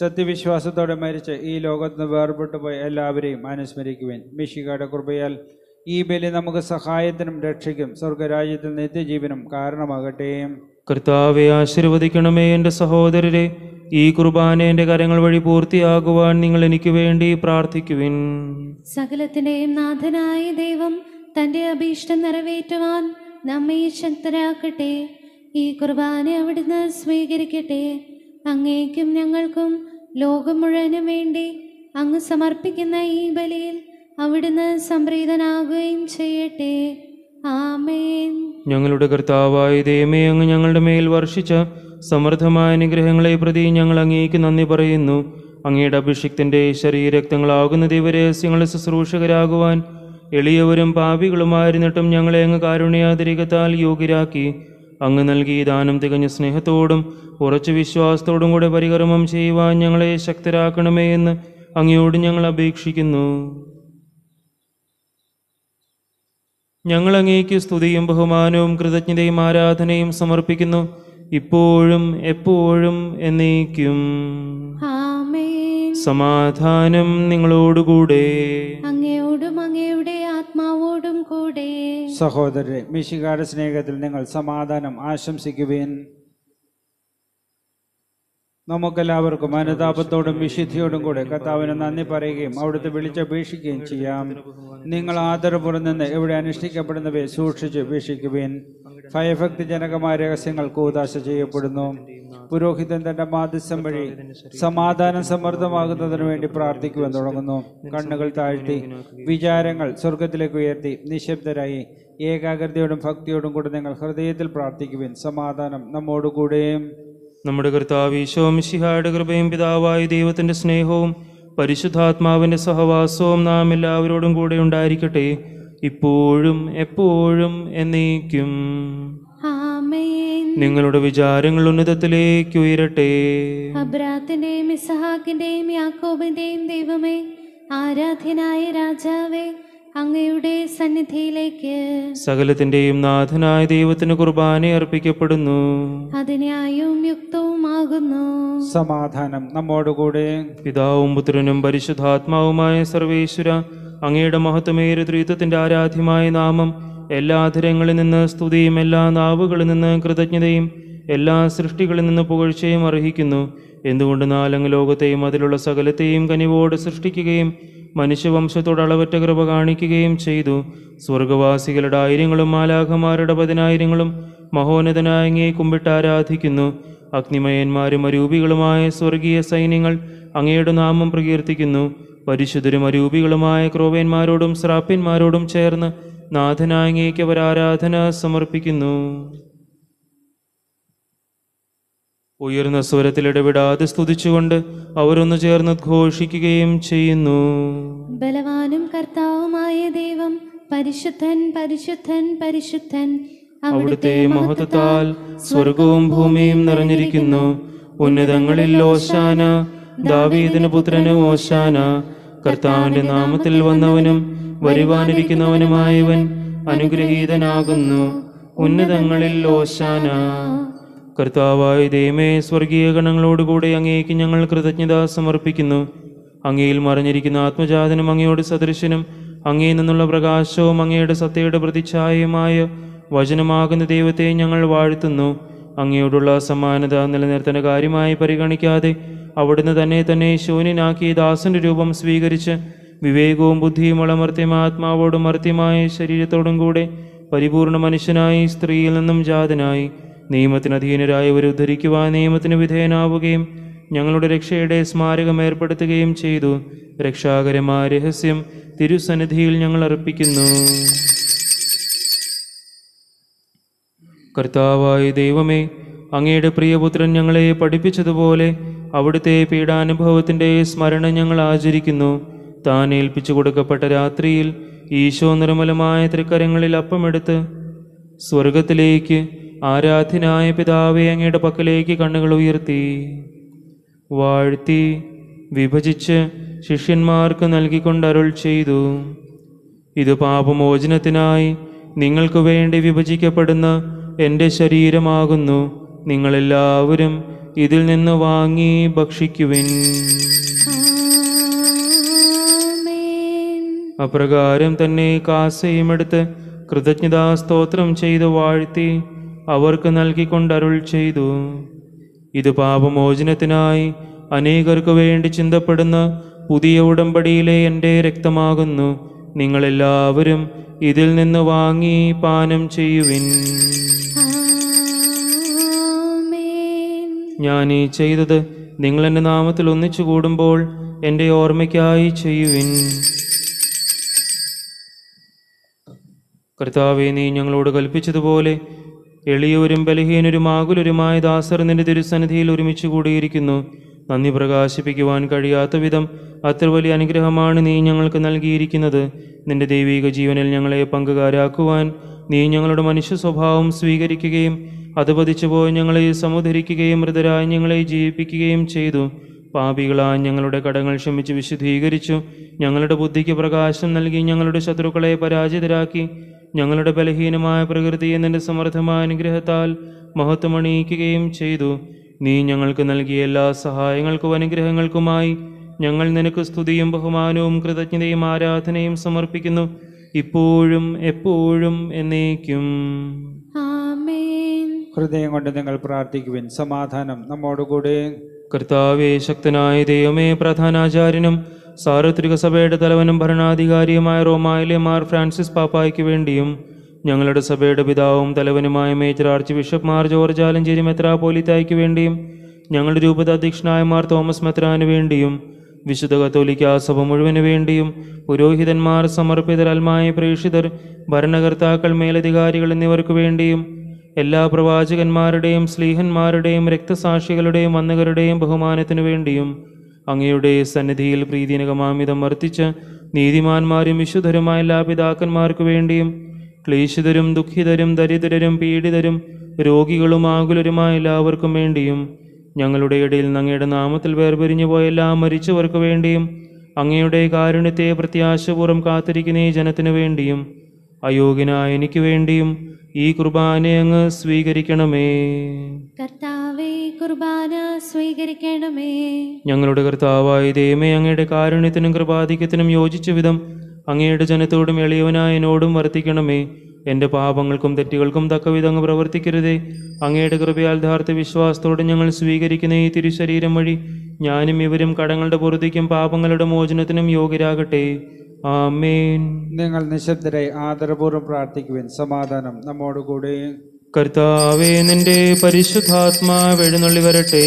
സത്യവിശ്വാസത്തോടെ മരിച്ച് ഈ ലോകത്ത് നിന്ന് വേർപെട്ടു പോയ എല്ലാവരെയും അനുസ്മരിക്കുവിൻ മിഷികാട് കൃപയാൽ ഈ ബലി നമുക്ക് സഹായത്തിനും രക്ഷയ്ക്കും സ്വർഗരാജ്യത്തിൽ നിത്യജീവനും കാരണമാകട്ടെ കർത്താവെ ആശീർവദിക്കണമേ എൻ്റെ സഹോദരരെ ഈ കുർബാന എൻ്റെ കരങ്ങൾ വഴി പൂർത്തിയാകുവാൻ നിങ്ങൾ എനിക്ക് വേണ്ടി പ്രാർത്ഥിക്കുവിൻ സകലത്തിൻ്റെയും നാഥനായ ദൈവം തൻ്റെ അഭീഷ്ടം നിറവേറ്റുവാൻ നമ്മെ ശക്തരാക്കട്ടെ ഈ കുർബാന അവിടുന്ന് സ്വീകരിക്കട്ടെ അങ്ങേക്കും ഞങ്ങൾക്കും ലോകം മുഴുവനും വേണ്ടി അങ്ങ് സമർപ്പിക്കുന്ന ഈ ബലിയിൽ അവിടുന്ന് സംപ്രീതനാകുകയും ചെയ്യട്ടെ ആമേൻ ഞങ്ങളുടെ കർത്താവായ ദൈവമേ അങ്ങ് ഞങ്ങളുടെ മേൽ വർഷിച്ച സമൃദ്ധമായ അനുഗ്രഹങ്ങളെ പ്രതി ഞങ്ങൾ അങ്ങേക്ക് നന്ദി പറയുന്നു അങ്ങയുടെ അഭിഷിക്തിൻ്റെ ശരീരരക്തങ്ങളാകുന്ന ദൈവരഹസ്യങ്ങളെ ശുശ്രൂഷകരാകുവാൻ എളിയവരും പാപികളുമായിരുന്നിട്ടും ഞങ്ങളെ അങ്ങ് കാരുണ്യാതിരികത്താൽ യോഗ്യരാക്കി അങ്ങ് നൽകി ദാനം തികഞ്ഞ സ്നേഹത്തോടും ഉറച്ച വിശ്വാസത്തോടും കൂടെ പരികർമ്മം ചെയ്യുവാൻ ഞങ്ങളെ ശക്തരാക്കണമേ എന്ന് അങ്ങയോട് ഞങ്ങൾ അപേക്ഷിക്കുന്നു ഞങ്ങൾ അങ്ങേക്ക് സ്തുതിയും ബഹുമാനവും കൃതജ്ഞതയും ആരാധനയും സമർപ്പിക്കുന്നു ഇപ്പോഴും എപ്പോഴും എന്നേക്കും സമാധാനം നിങ്ങളോടുകൂടെ അങ്ങയോടും അങ്ങയുടെ നിങ്ങളോടും കൂടെ സഹോദരരെ മിശികാര സ്നേഹത്തിൽ നിങ്ങൾ സമാധാനം ആശംസിക്കുവേൻ നമുക്കെല്ലാവർക്കും അനുതാപത്തോടും വിശുദ്ധിയോടും കൂടെ കർത്താവിന് നന്ദി പറയുകയും അവിടുത്തെ വിളിച്ചപേക്ഷിക്കുകയും ചെയ്യാം നിങ്ങൾ ആദരപുറം നിന്ന് എവിടെ അനുഷ്ഠിക്കപ്പെടുന്നവയെ സൂക്ഷിച്ച് വീക്ഷിക്കുവേൻ ഭയഭക്തിജനകമായ രഹസ്യങ്ങൾ കൂതാശ ചെയ്യപ്പെടുന്നു പുരോഹിതൻ തന്റെ മാധ്യസ്ഥം വഴി സമാധാനം സമൃദ്ധമാകുന്നതിനു വേണ്ടി പ്രാർത്ഥിക്കുവാൻ തുടങ്ങുന്നു കണ്ണുകൾ താഴ്ത്തി വിചാരങ്ങൾ സ്വർഗത്തിലേക്ക് ഉയർത്തി നിശബ്ദരായി ഏകാഗ്രതയോടും ഭക്തിയോടും കൂടെ നിങ്ങൾ ഹൃദയത്തിൽ പ്രാർത്ഥിക്കുവിൻ സമാധാനം നമ്മോടുകൂടെയും നമ്മുടെ കർത്താവ് കൃപയും പിതാവായ ദൈവത്തിന്റെ സ്നേഹവും പരിശുദ്ധാത്മാവിന്റെ സഹവാസവും നാം എല്ലാവരോടും കൂടെ ഉണ്ടായിരിക്കട്ടെ ഇപ്പോഴും എപ്പോഴും എന്നേക്കും നിങ്ങളുടെ വിചാരങ്ങൾ ഉന്നതത്തിലേക്ക് ഉയരട്ടെ അബ്രാത്തിന്റെയും ഇസഹാക്കിന്റെയും യാക്കോബിന്റെയും ദൈവമേ ആരാധ്യനായ രാജാവേ അങ്ങയുടെ സന്നിധിയിലേക്ക് സകലത്തിന്റെയും നാഥനായ ദൈവത്തിന് കുർബാന അർപ്പിക്കപ്പെടുന്നു അതിനായും യുക്തവുമാകുന്നു സമാധാനം നമ്മോടുകൂടെ പിതാവും പുത്രനും പരിശുദ്ധാത്മാവുമായ സർവേശ്വര അങ്ങയുടെ മഹത്വമേറെ ത്രിത്വത്തിൻ്റെ ആരാധ്യമായ നാമം എല്ലാ അധരങ്ങളിൽ നിന്ന് സ്തുതിയും എല്ലാ നാവുകളിൽ നിന്ന് കൃതജ്ഞതയും എല്ലാ സൃഷ്ടികളിൽ നിന്ന് പുകഴ്ചയും അർഹിക്കുന്നു എന്തുകൊണ്ട് നാലങ്ങ് ലോകത്തെയും അതിലുള്ള സകലത്തെയും കനിവോട് സൃഷ്ടിക്കുകയും മനുഷ്യവംശത്തോട് അളവറ്റ കൃപ കാണിക്കുകയും ചെയ്തു സ്വർഗവാസികളുടെ ആയിരങ്ങളും മാലാഖമാരുടെ പതിനായിരങ്ങളും മഹോന്നതനായ കുമ്പിട്ട് ആരാധിക്കുന്നു അഗ്നിമയന്മാരും അരൂപികളുമായ സ്വർഗീയ സൈന്യങ്ങൾ അങ്ങയുടെ നാമം പ്രകീർത്തിക്കുന്നു പരിശുദ്ധരും അരൂപികളുമായ ക്രോവേന്മാരോടും ശ്രാപ്യന്മാരോടും ചേർന്ന് അവർ ആരാധന സമർപ്പിക്കുന്നു ഉയർന്ന സ്വരത്തിൽ ഇടപെടാതെ സ്തുതിച്ചുകൊണ്ട് അവരൊന്നു ചേർന്ന് ഘോഷിക്കുകയും ചെയ്യുന്നു ബലവാനും കർത്താവുമായ ദൈവം പരിശുദ്ധൻ പരിശുദ്ധൻ പരിശുദ്ധൻ അവിടുത്തെ മഹത്വത്താൽ സ്വർഗവും ഭൂമിയും നിറഞ്ഞിരിക്കുന്നു ഉന്നതങ്ങളിൽ ഓശാന ദാവീദിന് പുത്രന് ഓശാന കർത്താവിന്റെ നാമത്തിൽ വന്നവനും വരുവാനിരിക്കുന്നവനുമായവൻ അനുഗ്രഹീതനാകുന്നു ഉന്നതങ്ങളിൽ ഓശാന കർത്താവായ ദൈവമേ സ്വർഗീയ ഗണങ്ങളോടുകൂടെ അങ്ങേക്ക് ഞങ്ങൾ കൃതജ്ഞത സമർപ്പിക്കുന്നു അങ്ങയിൽ മറിഞ്ഞിരിക്കുന്ന ആത്മജാതനും അങ്ങയോട് സദൃശനും അങ്ങയിൽ നിന്നുള്ള പ്രകാശവും അങ്ങയുടെ സത്യയുടെ പ്രതിച്ഛായയുമായ വചനമാകുന്ന ദൈവത്തെ ഞങ്ങൾ വാഴ്ത്തുന്നു അങ്ങയോടുള്ള അസമാനത നിലനിർത്തേണ്ട കാര്യമായി പരിഗണിക്കാതെ അവിടുന്ന് തന്നെ തന്നെ ശൂന്യനാക്കി ദാസന്റെ രൂപം സ്വീകരിച്ച് വിവേകവും ബുദ്ധിയും വളമർത്തിയ ആത്മാവോടും മർത്യമായ ശരീരത്തോടും കൂടെ പരിപൂർണ മനുഷ്യനായി സ്ത്രീയിൽ നിന്നും ജാതനായി നിയമത്തിനധീനരായവരെ ഉദ്ധരിക്കുവാൻ നിയമത്തിന് വിധേയനാവുകയും ഞങ്ങളുടെ രക്ഷയുടെ സ്മാരകം ഏർപ്പെടുത്തുകയും ചെയ്തു രക്ഷാകരമായ രഹസ്യം തിരുസന്നിധിയിൽ ഞങ്ങൾ അർപ്പിക്കുന്നു കർത്താവായ ദൈവമേ അങ്ങയുടെ പ്രിയപുത്രൻ ഞങ്ങളെ പഠിപ്പിച്ചതുപോലെ അവിടുത്തെ പീഡാനുഭവത്തിൻ്റെ സ്മരണ ഞങ്ങൾ ആചരിക്കുന്നു താൻ ഏൽപ്പിച്ചു കൊടുക്കപ്പെട്ട രാത്രിയിൽ ഈശോ നിർമ്മലമായ തൃക്കരങ്ങളിൽ അപ്പമെടുത്ത് സ്വർഗത്തിലേക്ക് ആരാധ്യനായ പിതാവെ അങ്ങയുടെ പക്കലേക്ക് കണ്ണുകൾ ഉയർത്തി വാഴ്ത്തി വിഭജിച്ച് ശിഷ്യന്മാർക്ക് നൽകിക്കൊണ്ട് അരുൾ ചെയ്തു ഇത് പാപമോചനത്തിനായി നിങ്ങൾക്ക് വേണ്ടി വിഭജിക്കപ്പെടുന്ന എൻ്റെ ശരീരമാകുന്നു നിങ്ങളെല്ലാവരും ഇതിൽ നിന്ന് വാങ്ങി ഭക്ഷിക്കുവിൻ അപ്രകാരം തന്നെ കാസയും എടുത്ത് കൃതജ്ഞതാ സ്തോത്രം ചെയ്ത് വാഴ്ത്തി അവർക്ക് നൽകിക്കൊണ്ട് അരുൾ ചെയ്തു ഇത് പാപമോചനത്തിനായി അനേകർക്ക് വേണ്ടി ചിന്തപ്പെടുന്ന പുതിയ ഉടമ്പടിയിലെ എൻ്റെ രക്തമാകുന്നു നിങ്ങളെല്ലാവരും ഇതിൽ നിന്ന് വാങ്ങി പാനം ചെയ്യുവിൻ ഞാൻ ഈ ചെയ്തത് നിങ്ങൾ എൻ്റെ നാമത്തിൽ ഒന്നിച്ചു കൂടുമ്പോൾ എൻ്റെ ഓർമ്മയ്ക്കായി ചെയ്യുവിൻ കർത്താവെ നീ ഞങ്ങളോട് കൽപ്പിച്ചതുപോലെ എളിയവരും ബലഹീനരും ആകുലരുമായ ദാസർ നിന്റെ തിരുസന്നിധിയിൽ ഒരുമിച്ച് കൂടിയിരിക്കുന്നു നന്ദി പ്രകാശിപ്പിക്കുവാൻ കഴിയാത്ത വിധം അത്ര വലിയ അനുഗ്രഹമാണ് നീ ഞങ്ങൾക്ക് നൽകിയിരിക്കുന്നത് നിന്റെ ദൈവിക ജീവനിൽ ഞങ്ങളെ പങ്കുകാരാക്കുവാൻ നീ ഞങ്ങളുടെ മനുഷ്യ സ്വഭാവം സ്വീകരിക്കുകയും അത് പോയി ഞങ്ങളെ സമുദ്ധരിക്കുകയും മൃതരായി ഞങ്ങളെ ജീവിപ്പിക്കുകയും ചെയ്തു പാപികളായ ഞങ്ങളുടെ കടങ്ങൾ ക്ഷമിച്ച് വിശുദ്ധീകരിച്ചു ഞങ്ങളുടെ ബുദ്ധിക്ക് പ്രകാശം നൽകി ഞങ്ങളുടെ ശത്രുക്കളെ പരാജിതരാക്കി ഞങ്ങളുടെ ബലഹീനമായ പ്രകൃതിയെ നിന്റെ സമർത്ഥമായ അനുഗ്രഹത്താൽ മഹത്വമണിയിക്കുകയും ചെയ്തു നീ ഞങ്ങൾക്ക് നൽകിയ എല്ലാ സഹായങ്ങൾക്കും അനുഗ്രഹങ്ങൾക്കുമായി ഞങ്ങൾ നിനക്ക് സ്തുതിയും ബഹുമാനവും കൃതജ്ഞതയും ആരാധനയും സമർപ്പിക്കുന്നു ഇപ്പോഴും എപ്പോഴും എന്നേക്കും ഹൃദയം കൊണ്ട് നിങ്ങൾ പ്രാർത്ഥിക്കുവിൻ സമാധാനം നമ്മോടുകൂടെ കർത്താവേ ശക്തനായ ദൈവമേ പ്രധാനാചാര്യനും സാർവത്രിക സഭയുടെ തലവനും ഭരണാധികാരിയുമായ റോമായിലെ മാർ ഫ്രാൻസിസ് പാപ്പായ്ക്ക് വേണ്ടിയും ഞങ്ങളുടെ സഭയുടെ പിതാവും തലവനുമായ major archbishop Mar George Alencherry മെത്രാപോലിത്തായ്ക്ക് വേണ്ടിയും ഞങ്ങളുടെ രൂപത അധ്യക്ഷനായ മാർ തോമസ് മെത്രാന് വേണ്ടിയും വിശുദ്ധ കത്തോലിക്ക സഭ മുഴുവന് വേണ്ടിയും പുരോഹിതന്മാർ സമർപ്പിതർ അൽമായ പ്രേക്ഷിതർ ഭരണകർത്താക്കൾ മേലധികാരികൾ എന്നിവർക്ക് വേണ്ടിയും എല്ലാ പ്രവാചകന്മാരുടെയും സ്ലീഹന്മാരുടെയും രക്തസാക്ഷികളുടെയും വന്നുകരുടെയും ബഹുമാനത്തിനു വേണ്ടിയും അങ്ങയുടെ സന്നിധിയിൽ പ്രീതിനകമാമിതം വർത്തിച്ച് നീതിമാന്മാരും വിശുദ്ധരുമായ എല്ലാ പിതാക്കന്മാർക്കു വേണ്ടിയും ക്ലേശിതരും ദുഃഖിതരും ദരിദ്രരും പീഡിതരും രോഗികളും ആകുലരുമായ എല്ലാവർക്കും വേണ്ടിയും ഞങ്ങളുടെ ഇടയിൽ അങ്ങയുടെ നാമത്തിൽ വേർപിരിഞ്ഞു പോയ എല്ലാ മരിച്ചവർക്ക് വേണ്ടിയും അങ്ങയുടെ കാരുണ്യത്തെ പ്രത്യാശപൂർവ്വം കാത്തിരിക്കുന്ന ഈ ജനത്തിനു വേണ്ടിയും അയോഗ്യനായ എനിക്ക് വേണ്ടിയും ഈ കുർബാന അങ്ങ് സ്വീകരിക്കണമേ കർത്താവേ കുർബാന സ്വീകരിക്കണമേ ഞങ്ങളുടെ കർത്താവായ ദൈവമേ അങ്ങയുടെ കാരുണ്യത്തിനും കൃപാധിക്യത്തിനും യോജിച്ച വിധം അങ്ങയുടെ ജനത്തോടും എളിയവനായ എന്നോടും വർത്തിക്കണമേ എൻ്റെ പാപങ്ങൾക്കും തെറ്റുകൾക്കും തക്കവിധ അങ്ങ് പ്രവർത്തിക്കരുതേ അങ്ങയുടെ കൃപയാൽ ധാർത്ഥ വിശ്വാസത്തോടെ ഞങ്ങൾ സ്വീകരിക്കുന്ന ഈ തിരുശരീരം വഴി ഞാനും ഇവരും കടങ്ങളുടെ പൊറുതിക്കും പാപങ്ങളുടെ മോചനത്തിനും യോഗ്യരാകട്ടെ ആമേൻ നിങ്ങൾ നിശബ്ദരെ ആദരപൂർവ്വം പ്രാർത്ഥിക്കുവാൻ സമാധാനം നമ്മോടുകൂടെ കർത്താവേ നിന്റെ പരിശുദ്ധാത്മാവ് എഴുന്നള്ളി വരട്ടെ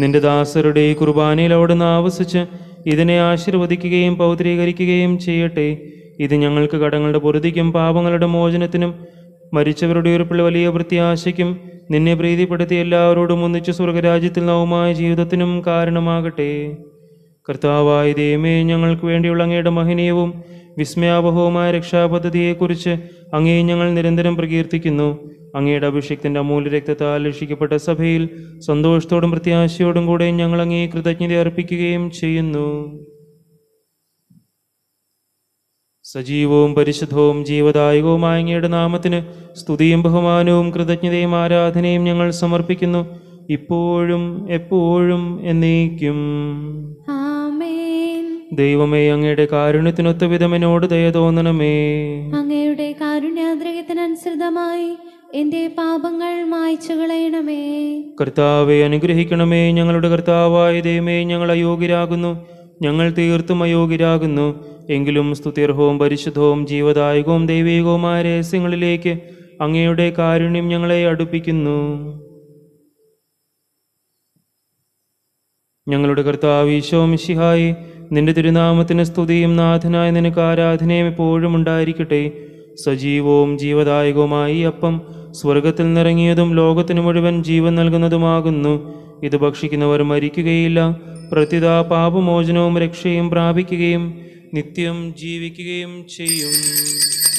നിന്റെ ദാസരുടെ കുർബാനയിൽ നിന്ന് ആവസിച്ച് ഇതിനെ ആശീർവദിക്കുകയും പൗത്രീകരിക്കുകയും ചെയ്യട്ടെ ഇത് ഞങ്ങൾക്ക് കടങ്ങളുടെ പൊരുതിക്കും പാപങ്ങളുടെ മോചനത്തിനും മരിച്ചവരുടെ ഉയർപ്പിൽ വലിയ പ്രത്യാശയ്ക്കും നിന്നെ പ്രീതിപ്പെടുത്തി എല്ലാവരോടും ഒന്നിച്ച് സ്വർഗരാജ്യത്തിൽ നവുമായ ജീവിതത്തിനും കാരണമാകട്ടെ കർത്താവായ ദൈവമേ ഞങ്ങൾക്ക് വേണ്ടിയുള്ള അങ്ങയുടെ മഹനീയവും വിസ്മയാവഹവുമായ രക്ഷാപദ്ധതിയെക്കുറിച്ച് അങ്ങേ ഞങ്ങൾ നിരന്തരം പ്രകീർത്തിക്കുന്നു അങ്ങയുടെ അഭിഷേകത്തിൻ്റെ അമൂല്യ രക്തത്താൽ രക്ഷിക്കപ്പെട്ട സഭയിൽ സന്തോഷത്തോടും പ്രത്യാശയോടും കൂടെ ഞങ്ങൾ അങ്ങേ കൃതജ്ഞത അർപ്പിക്കുകയും ചെയ്യുന്നു സജീവവും പരിശുദ്ധവും ജീവദായകവുമായ അങ്ങയുടെ നാമത്തിന് സ്തുതിയും ബഹുമാനവും കൃതജ്ഞതയും ആരാധനയും ഞങ്ങൾ സമർപ്പിക്കുന്നു ഇപ്പോഴും എപ്പോഴും എന്നേക്കും ആ ദൈവമേ അങ്ങയുടെ കാരുണ്യത്തിനൊത്ത വിധം എന്നോട് ദയ തോന്നണമേ അങ്ങയുടെ കാരുണ്യാഗ്രഹത്തിനനുസൃതമായി എന്റെ പാപങ്ങൾ മായ്ച്ചു കളയണമേ കർത്താവെ അനുഗ്രഹിക്കണമേ ഞങ്ങളുടെ കർത്താവായ ദൈവമേ ഞങ്ങൾ അയോഗ്യരാകുന്നു ഞങ്ങൾ തീർത്തും അയോഗ്യരാകുന്നു എങ്കിലും സ്തുതിർഹവും പരിശുദ്ധവും ജീവദായകവും ദൈവികവുമായ രഹസ്യങ്ങളിലേക്ക് അങ്ങയുടെ കാരുണ്യം ഞങ്ങളെ അടുപ്പിക്കുന്നു ഞങ്ങളുടെ കർത്താവ് ഈശോ മിഷിഹായി നിന്റെ തിരുനാമത്തിന് സ്തുതിയും നാഥനായ നിനക്ക് ആരാധനയും എപ്പോഴും ഉണ്ടായിരിക്കട്ടെ സജീവവും ജീവദായകവുമായി അപ്പം സ്വർഗത്തിൽ നിറങ്ങിയതും ലോകത്തിന് മുഴുവൻ ജീവൻ നൽകുന്നതുമാകുന്നു ഇത് ഭക്ഷിക്കുന്നവർ മരിക്കുകയില്ല പ്രത്യുത പാപമോചനവും രക്ഷയും പ്രാപിക്കുകയും നിത്യം ജീവിക്കുകയും ചെയ്യും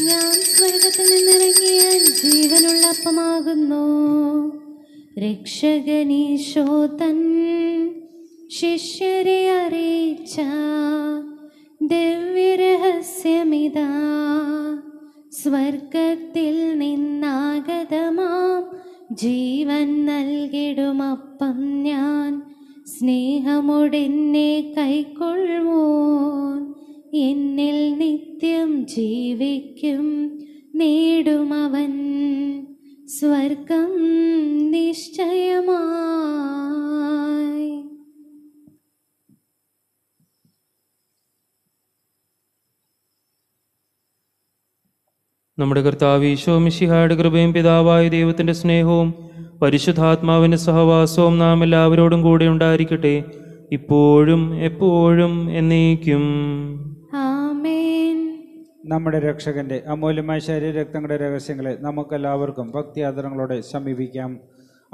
ഞാൻ സ്വർഗത്തിൽ നിന്നിറങ്ങിയാൻ ജീവനുള്ള അപ്പമാകുന്നു രക്ഷകനീശോ തൻ ശിഷ്യരെ അറിയിച്ച ദിവ്യരഹസ്യമിതാ സ്വർഗത്തിൽ നിന്നാഗതമാം ജീവൻ നൽകിടുമപ്പം ഞാൻ സ്നേഹമോടെന്നെ കൈക്കൊള്ളുമോ എന്നിൽ നിത്യം ജീവിക്കും നേടുമവൻ സ്വർഗം നിശ്ചയമാ നമ്മുടെ കർത്താവ് ഈശോ മിഷിഹായുടെ കൃപയും പിതാവായ ദൈവത്തിൻ്റെ സ്നേഹവും പരിശുദ്ധാത്മാവിൻ്റെ സഹവാസവും നാം എല്ലാവരോടും കൂടെ ഉണ്ടായിരിക്കട്ടെ ഇപ്പോഴും എപ്പോഴും എന്നേക്കും നമ്മുടെ രക്ഷകന്റെ അമൂല്യമായ ശരീരരക്തങ്ങളുടെ രഹസ്യങ്ങളെ നമുക്കെല്ലാവർക്കും ഭക്തി ആദരങ്ങളോടെ സമീപിക്കാം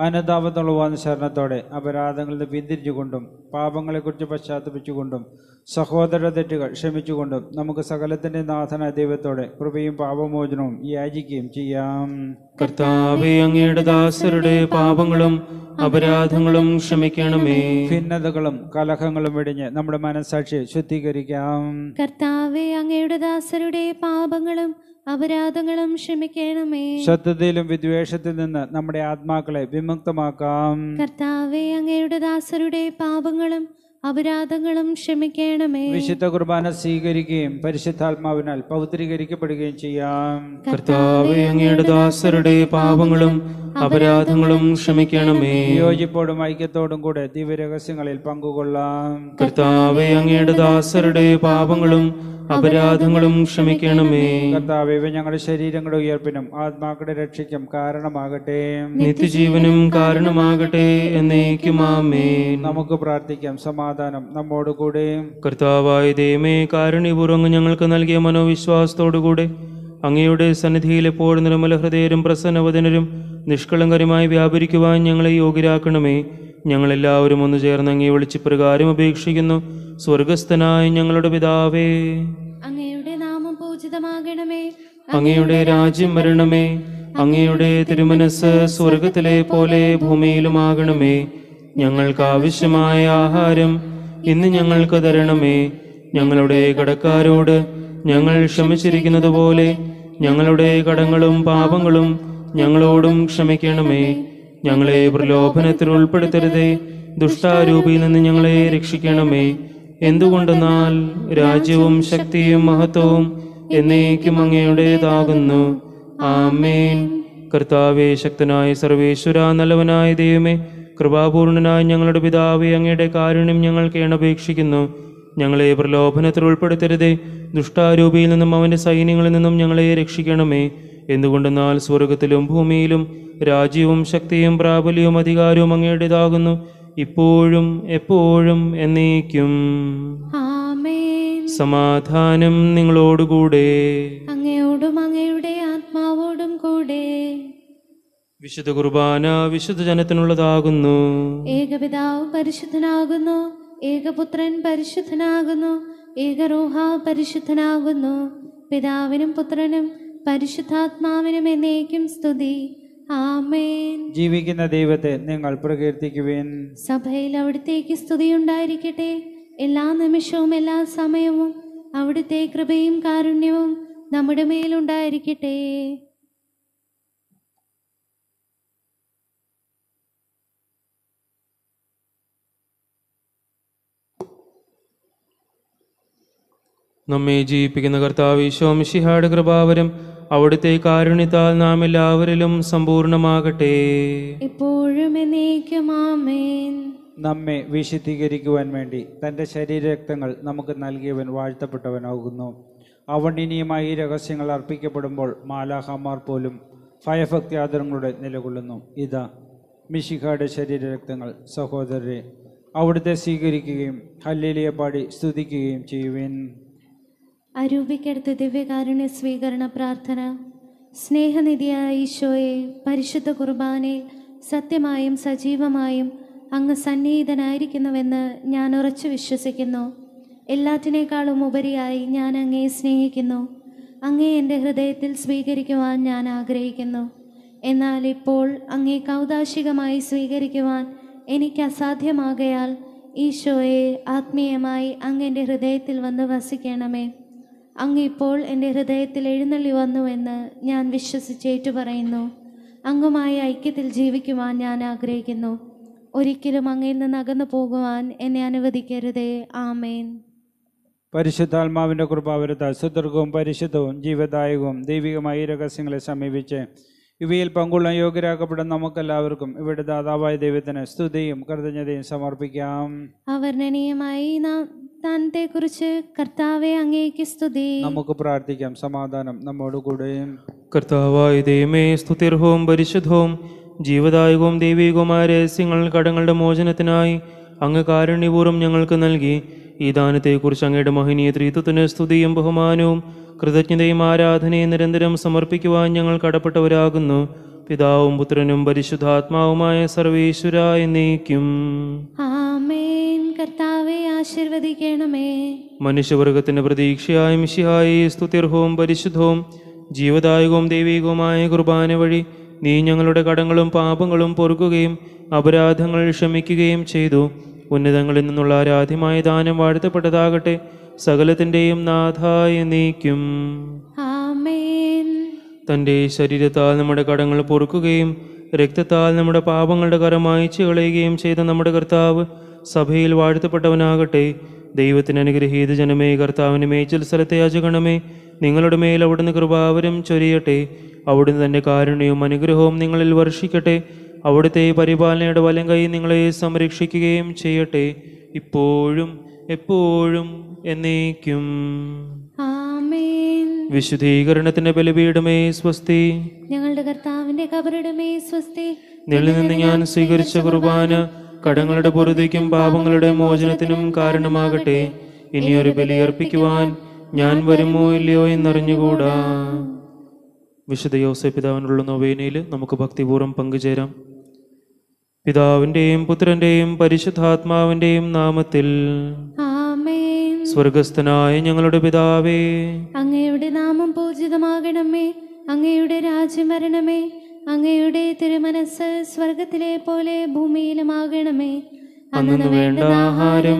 അനതാപത്തുള്ളവാന്ന് ശരണത്തോടെ അപരാധങ്ങളിൽ പിന്തിരിഞ്ഞുകൊണ്ടും പാപങ്ങളെക്കുറിച്ച് പശ്ചാത്തപിച്ചുകൊണ്ടും സഹോദര തെറ്റുകൾ ക്ഷമിച്ചുകൊണ്ടും നമുക്ക് സകലത്തിൻ്റെ നാഥന ദൈവത്തോടെ കൃപയും പാപമോചനവും യാചിക്കുകയും ചെയ്യാം കർത്താവ് അങ്ങയുടെ ദാസരുടെ പാപങ്ങളും അപരാധങ്ങളും ക്ഷമിക്കണമേ ഭിന്നതകളും കലഹങ്ങളും വെടിഞ്ഞ് നമ്മുടെ മനസാക്ഷിയെ ശുദ്ധീകരിക്കാം കർത്താവ് അങ്ങയുടെ ദാസരുടെ പാപങ്ങളും അപരാധങ്ങളും ക്ഷമിക്കണമേ ശബ്ദത്തിലും വിദ്വേഷത്തിൽ നിന്ന് നമ്മുടെ ആത്മാക്കളെ വിമുക്തമാക്കാം കർത്താവെ അങ്ങയുടെ ദാസരുടെ പാപങ്ങളും അപരാധങ്ങളും ക്ഷമിക്കണമേ വിശുദ്ധ കുർബാന സ്വീകരിക്കുകയും പരിശുദ്ധാത്മാവിനാൽ പൗത്രീകരിക്കപ്പെടുകയും ചെയ്യാം കർത്താവെ അങ്ങയുടെ ദാസരുടെ പാപങ്ങളും അപരാധങ്ങളും ക്ഷമിക്കണമേ യോജിപ്പോടും ഐക്യത്തോടും കൂടെ ദിവ്യരഹസ്യങ്ങളിൽ പങ്കുകൊള്ളാം കർത്താവ് അങ്ങയുടെ ദാസരുടെ പാപങ്ങളും അപരാധങ്ങളും ക്ഷമിക്കണമേ ഇവ ഞങ്ങളുടെ ശരീരങ്ങളുടെ ഉയർപ്പിനും ആത്മാക്കളുടെ രക്ഷയ്ക്കും കാരണമാകട്ടെ നിത്യജീവനും കാരണമാകട്ടെ എന്നേക്കുമാമേ നമുക്ക് പ്രാർത്ഥിക്കാം സമാധാനം സമാധാനം നമ്മോടുകൂടെ കർത്താവായ ദൈവമേ കാരുണ്യപൂർവ്വം ഞങ്ങൾക്ക് നൽകിയ മനോവിശ്വാസത്തോടുകൂടെ അങ്ങയുടെ സന്നിധിയിൽ എപ്പോഴും നിർമ്മല ഹൃദയരും പ്രസന്നവദനരും നിഷ്കളങ്കരമായി വ്യാപരിക്കുവാൻ ഞങ്ങളെ യോഗ്യരാക്കണമേ ഞങ്ങളെല്ലാവരും ഒന്ന് ചേർന്ന് അങ്ങേ പ്രകാരം അപേക്ഷിക്കുന്നു സ്വർഗസ്ഥനായ ഞങ്ങളുടെ പിതാവേ അങ്ങയുടെ നാമം പൂജിതമാകണമേ അങ്ങയുടെ രാജ്യം വരണമേ അങ്ങയുടെ തിരുമനസ് സ്വർഗത്തിലെ പോലെ ഭൂമിയിലുമാകണമേ ആകണമേ ഞങ്ങൾക്ക് ആവശ്യമായ ആഹാരം ഇന്ന് ഞങ്ങൾക്ക് തരണമേ ഞങ്ങളുടെ കടക്കാരോട് ഞങ്ങൾ ക്ഷമിച്ചിരിക്കുന്നത് പോലെ ഞങ്ങളുടെ കടങ്ങളും പാപങ്ങളും ഞങ്ങളോടും ക്ഷമിക്കണമേ ഞങ്ങളെ പ്രലോഭനത്തിൽ ഉൾപ്പെടുത്തരുതേ ദുഷ്ടാരൂപിയിൽ നിന്ന് ഞങ്ങളെ രക്ഷിക്കണമേ എന്തുകൊണ്ടെന്നാൽ രാജ്യവും ശക്തിയും മഹത്വവും എന്നേക്കും അങ്ങയുടേതാകുന്നു ആമേൻ കർത്താവേ ശക്തനായ സർവേശ്വര നല്ലവനായ ദൈവമേ കൃപാപൂർണനായ ഞങ്ങളുടെ പിതാവ് അങ്ങയുടെ കാരുണ്യം ഞങ്ങൾ കേണപേക്ഷിക്കുന്നു ഞങ്ങളെ പ്രലോഭനത്തിൽ ഉൾപ്പെടുത്തരുതേ ദുഷ്ടാരൂപിയിൽ നിന്നും അവൻ്റെ സൈന്യങ്ങളിൽ നിന്നും ഞങ്ങളെ രക്ഷിക്കണമേ എന്തുകൊണ്ടെന്നാൽ സ്വർഗത്തിലും ഭൂമിയിലും രാജ്യവും ശക്തിയും പ്രാബല്യവും അധികാരവും അങ്ങയുടേതാകുന്നു ഇപ്പോഴും എപ്പോഴും എന്നേക്കും സമാധാനം നിങ്ങളോടുകൂടെ അങ്ങയോടും അങ്ങയുടെ ആത്മാവോടും കൂടെ വിശുദ്ധ കുർബാന വിശുദ്ധ ജനത്തിനുള്ളതാകുന്നു ഏകപിതാവ് പരിശുദ്ധനാകുന്നു ഏകപുത്രൻ പരിശുദ്ധനാകുന്നു ഏകരൂഹ പരിശുദ്ധനാകുന്നു പിതാവിനും പുത്രനും പരിശുദ്ധാത്മാവിനും എന്നേക്കും സ്തുതി ആമേൻ ജീവിക്കുന്ന ദൈവത്തെ നിങ്ങൾ പ്രകീർത്തിക്കുവേൻ സഭയിൽ അവിടുത്തേക്ക് സ്തുതി ഉണ്ടായിരിക്കട്ടെ എല്ലാ നിമിഷവും എല്ലാ സമയവും അവിടുത്തെ കൃപയും കാരുണ്യവും നമ്മുടെ മേലുണ്ടായിരിക്കട്ടെ നമ്മെ ജീവിപ്പിക്കുന്ന കർത്താവ് ഈശോമിഷിഹാട് കൃപാവരം അവിടുത്തെ കാരുണ്യത്താൽ നാം എല്ലാവരിലും സമ്പൂർണമാകട്ടെ എപ്പോഴും നമ്മെ വിശുദ്ധീകരിക്കുവാൻ വേണ്ടി തൻ്റെ ശരീരരക്തങ്ങൾ നമുക്ക് നൽകിയവൻ വാഴ്ത്തപ്പെട്ടവനാകുന്നു അവൻ ഇനിയുമായി രഹസ്യങ്ങൾ അർപ്പിക്കപ്പെടുമ്പോൾ മാലാഹമാർ പോലും ആദരങ്ങളുടെ നിലകൊള്ളുന്നു ഇതാ മിഷിഖയുടെ ശരീരരക്തങ്ങൾ സഹോദരരെ അവിടുത്തെ സ്വീകരിക്കുകയും ഹല്ലേലിയെ പാടി സ്തുതിക്കുകയും ചെയ്യുവേൻ അരൂപിക്കടുത്ത് ദിവ്യകാരുണ്യ സ്വീകരണ പ്രാർത്ഥന സ്നേഹനിധിയായ ഈശോയെ പരിശുദ്ധ കുർബാനയിൽ സത്യമായും സജീവമായും അങ്ങ് സന്നിഹിതനായിരിക്കുന്നുവെന്ന് ഞാൻ ഉറച്ചു വിശ്വസിക്കുന്നു എല്ലാറ്റിനേക്കാളും ഉപരിയായി ഞാൻ അങ്ങയെ സ്നേഹിക്കുന്നു അങ്ങേ എൻ്റെ ഹൃദയത്തിൽ സ്വീകരിക്കുവാൻ ഞാൻ ആഗ്രഹിക്കുന്നു എന്നാൽ ഇപ്പോൾ അങ്ങേ കൗതാശികമായി സ്വീകരിക്കുവാൻ എനിക്ക് അസാധ്യമാകയാൽ ഈശോയെ ആത്മീയമായി അങ്ങ് എൻ്റെ ഹൃദയത്തിൽ വന്ന് വസിക്കണമേ അങ്ങ് ഇപ്പോൾ എൻ്റെ ഹൃദയത്തിൽ എഴുന്നള്ളി വന്നു എന്ന് ഞാൻ വിശ്വസിച്ചേറ്റു പറയുന്നു അങ്ങുമായി ഐക്യത്തിൽ ജീവിക്കുവാൻ ഞാൻ ആഗ്രഹിക്കുന്നു ഒരിക്കലും അങ്ങയിൽ നിന്ന് അകന്നു പോകുവാൻ എന്നെ അനുവദിക്കരുതേ ആമേൻ പരിശുദ്ധാത്മാവിൻ്റെ കൃപ വരുത്ത പരിശുദ്ധവും ജീവദായകവും ദൈവികമായ രഹസ്യങ്ങളെ സമീപിച്ച് ഇവയിൽ പങ്കുള്ള യോഗ്യരാക്കപ്പെടുന്ന നമുക്കെല്ലാവർക്കും ഇവിടെ ദാതാവായ ദൈവത്തിന് സ്തുതിയും കൃതജ്ഞതയും സമർപ്പിക്കാം അവർണനീയമായി നാം താനത്തെ കുറിച്ച് കർത്താവെ അങ്ങേക്ക് സ്തുതി നമുക്ക് പ്രാർത്ഥിക്കാം സമാധാനം നമ്മോട് കൂടെ കർത്താവായ ദൈവമേ സ്തുതിർഹവും പരിശുദ്ധവും ജീവദായകവും ദൈവികവുമായ രഹസ്യങ്ങൾ കടങ്ങളുടെ മോചനത്തിനായി അങ്ങ് കാരുണ്യപൂർവ്വം ഞങ്ങൾക്ക് നൽകി ഈ ദാനത്തെക്കുറിച്ച് അങ്ങയുടെ മോഹിനിയെ ത്രീത്വത്തിന് സ്തുതിയും ബഹുമാനവും കൃതജ്ഞതയും ആരാധനയും നിരന്തരം സമർപ്പിക്കുവാൻ ഞങ്ങൾ കടപ്പെട്ടവരാകുന്നു പിതാവും പുത്രനും പരിശുദ്ധാത്മാവുമായ സർവീശ്വര നീക്കും കർത്താവെ ആശീർവദിക്കണമേ മനുഷ്യവർഗത്തിന്റെ പ്രതീക്ഷയായ മിഷിഹായി സ്തുത്യർഹവും പരിശുദ്ധവും ജീവദായകവും ദൈവികവുമായ കുർബാന വഴി നീ ഞങ്ങളുടെ കടങ്ങളും പാപങ്ങളും പൊറുക്കുകയും അപരാധങ്ങൾ ക്ഷമിക്കുകയും ചെയ്തു ഉന്നതങ്ങളിൽ നിന്നുള്ള ആരാധ്യമായ ദാനം വാഴ്ത്തപ്പെട്ടതാകട്ടെ സകലത്തിൻ്റെയും നാഥായ നീക്കും തൻ്റെ ശരീരത്താൽ നമ്മുടെ കടങ്ങൾ പൊറുക്കുകയും രക്തത്താൽ നമ്മുടെ പാപങ്ങളുടെ കരം അയച്ചു കളയുകയും ചെയ്ത നമ്മുടെ കർത്താവ് സഭയിൽ വാഴ്ത്തപ്പെട്ടവനാകട്ടെ ദൈവത്തിന് അനുഗ്രഹീത ജനമേ കർത്താവിന് മേച്ചൽ സ്ഥലത്തെ അജഗണമേ നിങ്ങളുടെ മേൽ അവിടുന്ന് കൃപാവരം ചൊരിയട്ടെ അവിടുന്ന് തൻ്റെ കാരുണ്യവും അനുഗ്രഹവും നിങ്ങളിൽ വർഷിക്കട്ടെ അവിടുത്തെ പരിപാലനയുടെ വലം കൈ നിങ്ങളെ സംരക്ഷിക്കുകയും ചെയ്യട്ടെ ഇപ്പോഴും എപ്പോഴും എന്നേക്കും വിശുദ്ധീകരണത്തിന്റെ ബലിപീഠമേ സ്വസ്തി ഞങ്ങളുടെ കർത്താവിന്റെ കബറിടമേ സ്വസ്തി നിലയിൽ നിന്ന് ഞാൻ സ്വീകരിച്ച കുർബാന കടങ്ങളുടെ പൊറുതിക്കും പാപങ്ങളുടെ മോചനത്തിനും കാരണമാകട്ടെ ഇനിയൊരു ബലിയർപ്പിക്കുവാൻ ഞാൻ വരുമോ ഇല്ലയോ എന്നറിഞ്ഞുകൂടാ വിശുദ്ധ പിതാവിനുള്ള നോവേനയിൽ നമുക്ക് ഭക്തിപൂർവ്വം പങ്കുചേരാം പിതാവിന്റെയും പുത്രന്റെയും പരിശുദ്ധാത്മാവിന്റെയും നാമത്തിൽ സ്വർഗസ്ഥനായ ഞങ്ങളുടെ പിതാവേ അങ്ങയുടെ നാമം പൂജിതമാകണമേ അങ്ങയുടെ രാജ്യം വരണമേ അങ്ങയുടെ തിരുമനസ് സ്വർഗത്തിലെ പോലെ ഭൂമിയിലുമാകണമേ അന്നു വേണ്ട ആഹാരം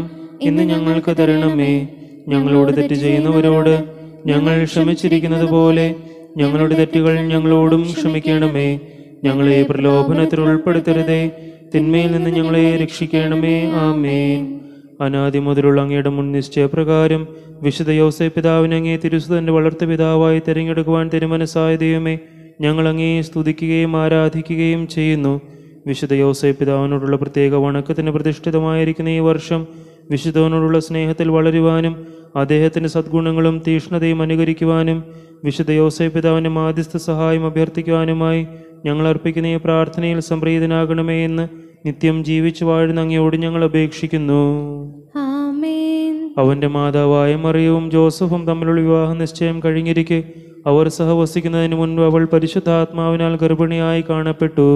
ഇന്ന് ഞങ്ങൾക്ക് തരണമേ ഞങ്ങളോട് തെറ്റ് ചെയ്യുന്നവരോട് ഞങ്ങൾ ക്ഷമിച്ചിരിക്കുന്നത് പോലെ ഞങ്ങളുടെ തെറ്റുകൾ ഞങ്ങളോടും ക്ഷമിക്കണമേ ഞങ്ങളെ പ്രലോഭനത്തിൽ ഉൾപ്പെടുത്തരുതേ തിന്മയിൽ നിന്ന് ഞങ്ങളെ രക്ഷിക്കണമേ ആമേൻ അനാദി മുതലുള്ള അങ്ങയുടെ മുൻ നിശ്ചയപ്രകാരം വിശുദ്ധ യോസെ പിതാവിനെ അങ്ങേ തിരുസുതന്റെ വളർത്തു പിതാവായി തിരഞ്ഞെടുക്കുവാൻ തിരുമനസ്സായ ഞങ്ങൾ അങ്ങേ സ്തുതിക്കുകയും ആരാധിക്കുകയും ചെയ്യുന്നു വിശുദ്ധ യോസെ പിതാവിനോടുള്ള പ്രത്യേക വണക്കത്തിന് പ്രതിഷ്ഠിതമായിരിക്കുന്ന ഈ വർഷം വിശുദ്ധവനോടുള്ള സ്നേഹത്തിൽ വളരുവാനും അദ്ദേഹത്തിൻ്റെ സദ്ഗുണങ്ങളും തീഷ്ണതയും അനുകരിക്കുവാനും വിശുദ്ധ യോസെ പിതാവിൻ്റെ മാധ്യസ്ഥ സഹായം അഭ്യർത്ഥിക്കുവാനുമായി ഞങ്ങൾ അർപ്പിക്കുന്ന ഈ പ്രാർത്ഥനയിൽ സംപ്രീതനാകണമേ എന്ന് നിത്യം ജീവിച്ചു വാഴുന്ന അങ്ങയോട് ഞങ്ങൾ അപേക്ഷിക്കുന്നു അവന്റെ മാതാവായ മറിയവും ജോസഫും തമ്മിലുള്ള വിവാഹ നിശ്ചയം കഴിഞ്ഞിരിക്കെ അവർ സഹവസിക്കുന്നതിന് മുൻപ് അവൾ പരിശുദ്ധാത്മാവിനാൽ ഗർഭിണിയായി കാണപ്പെട്ടു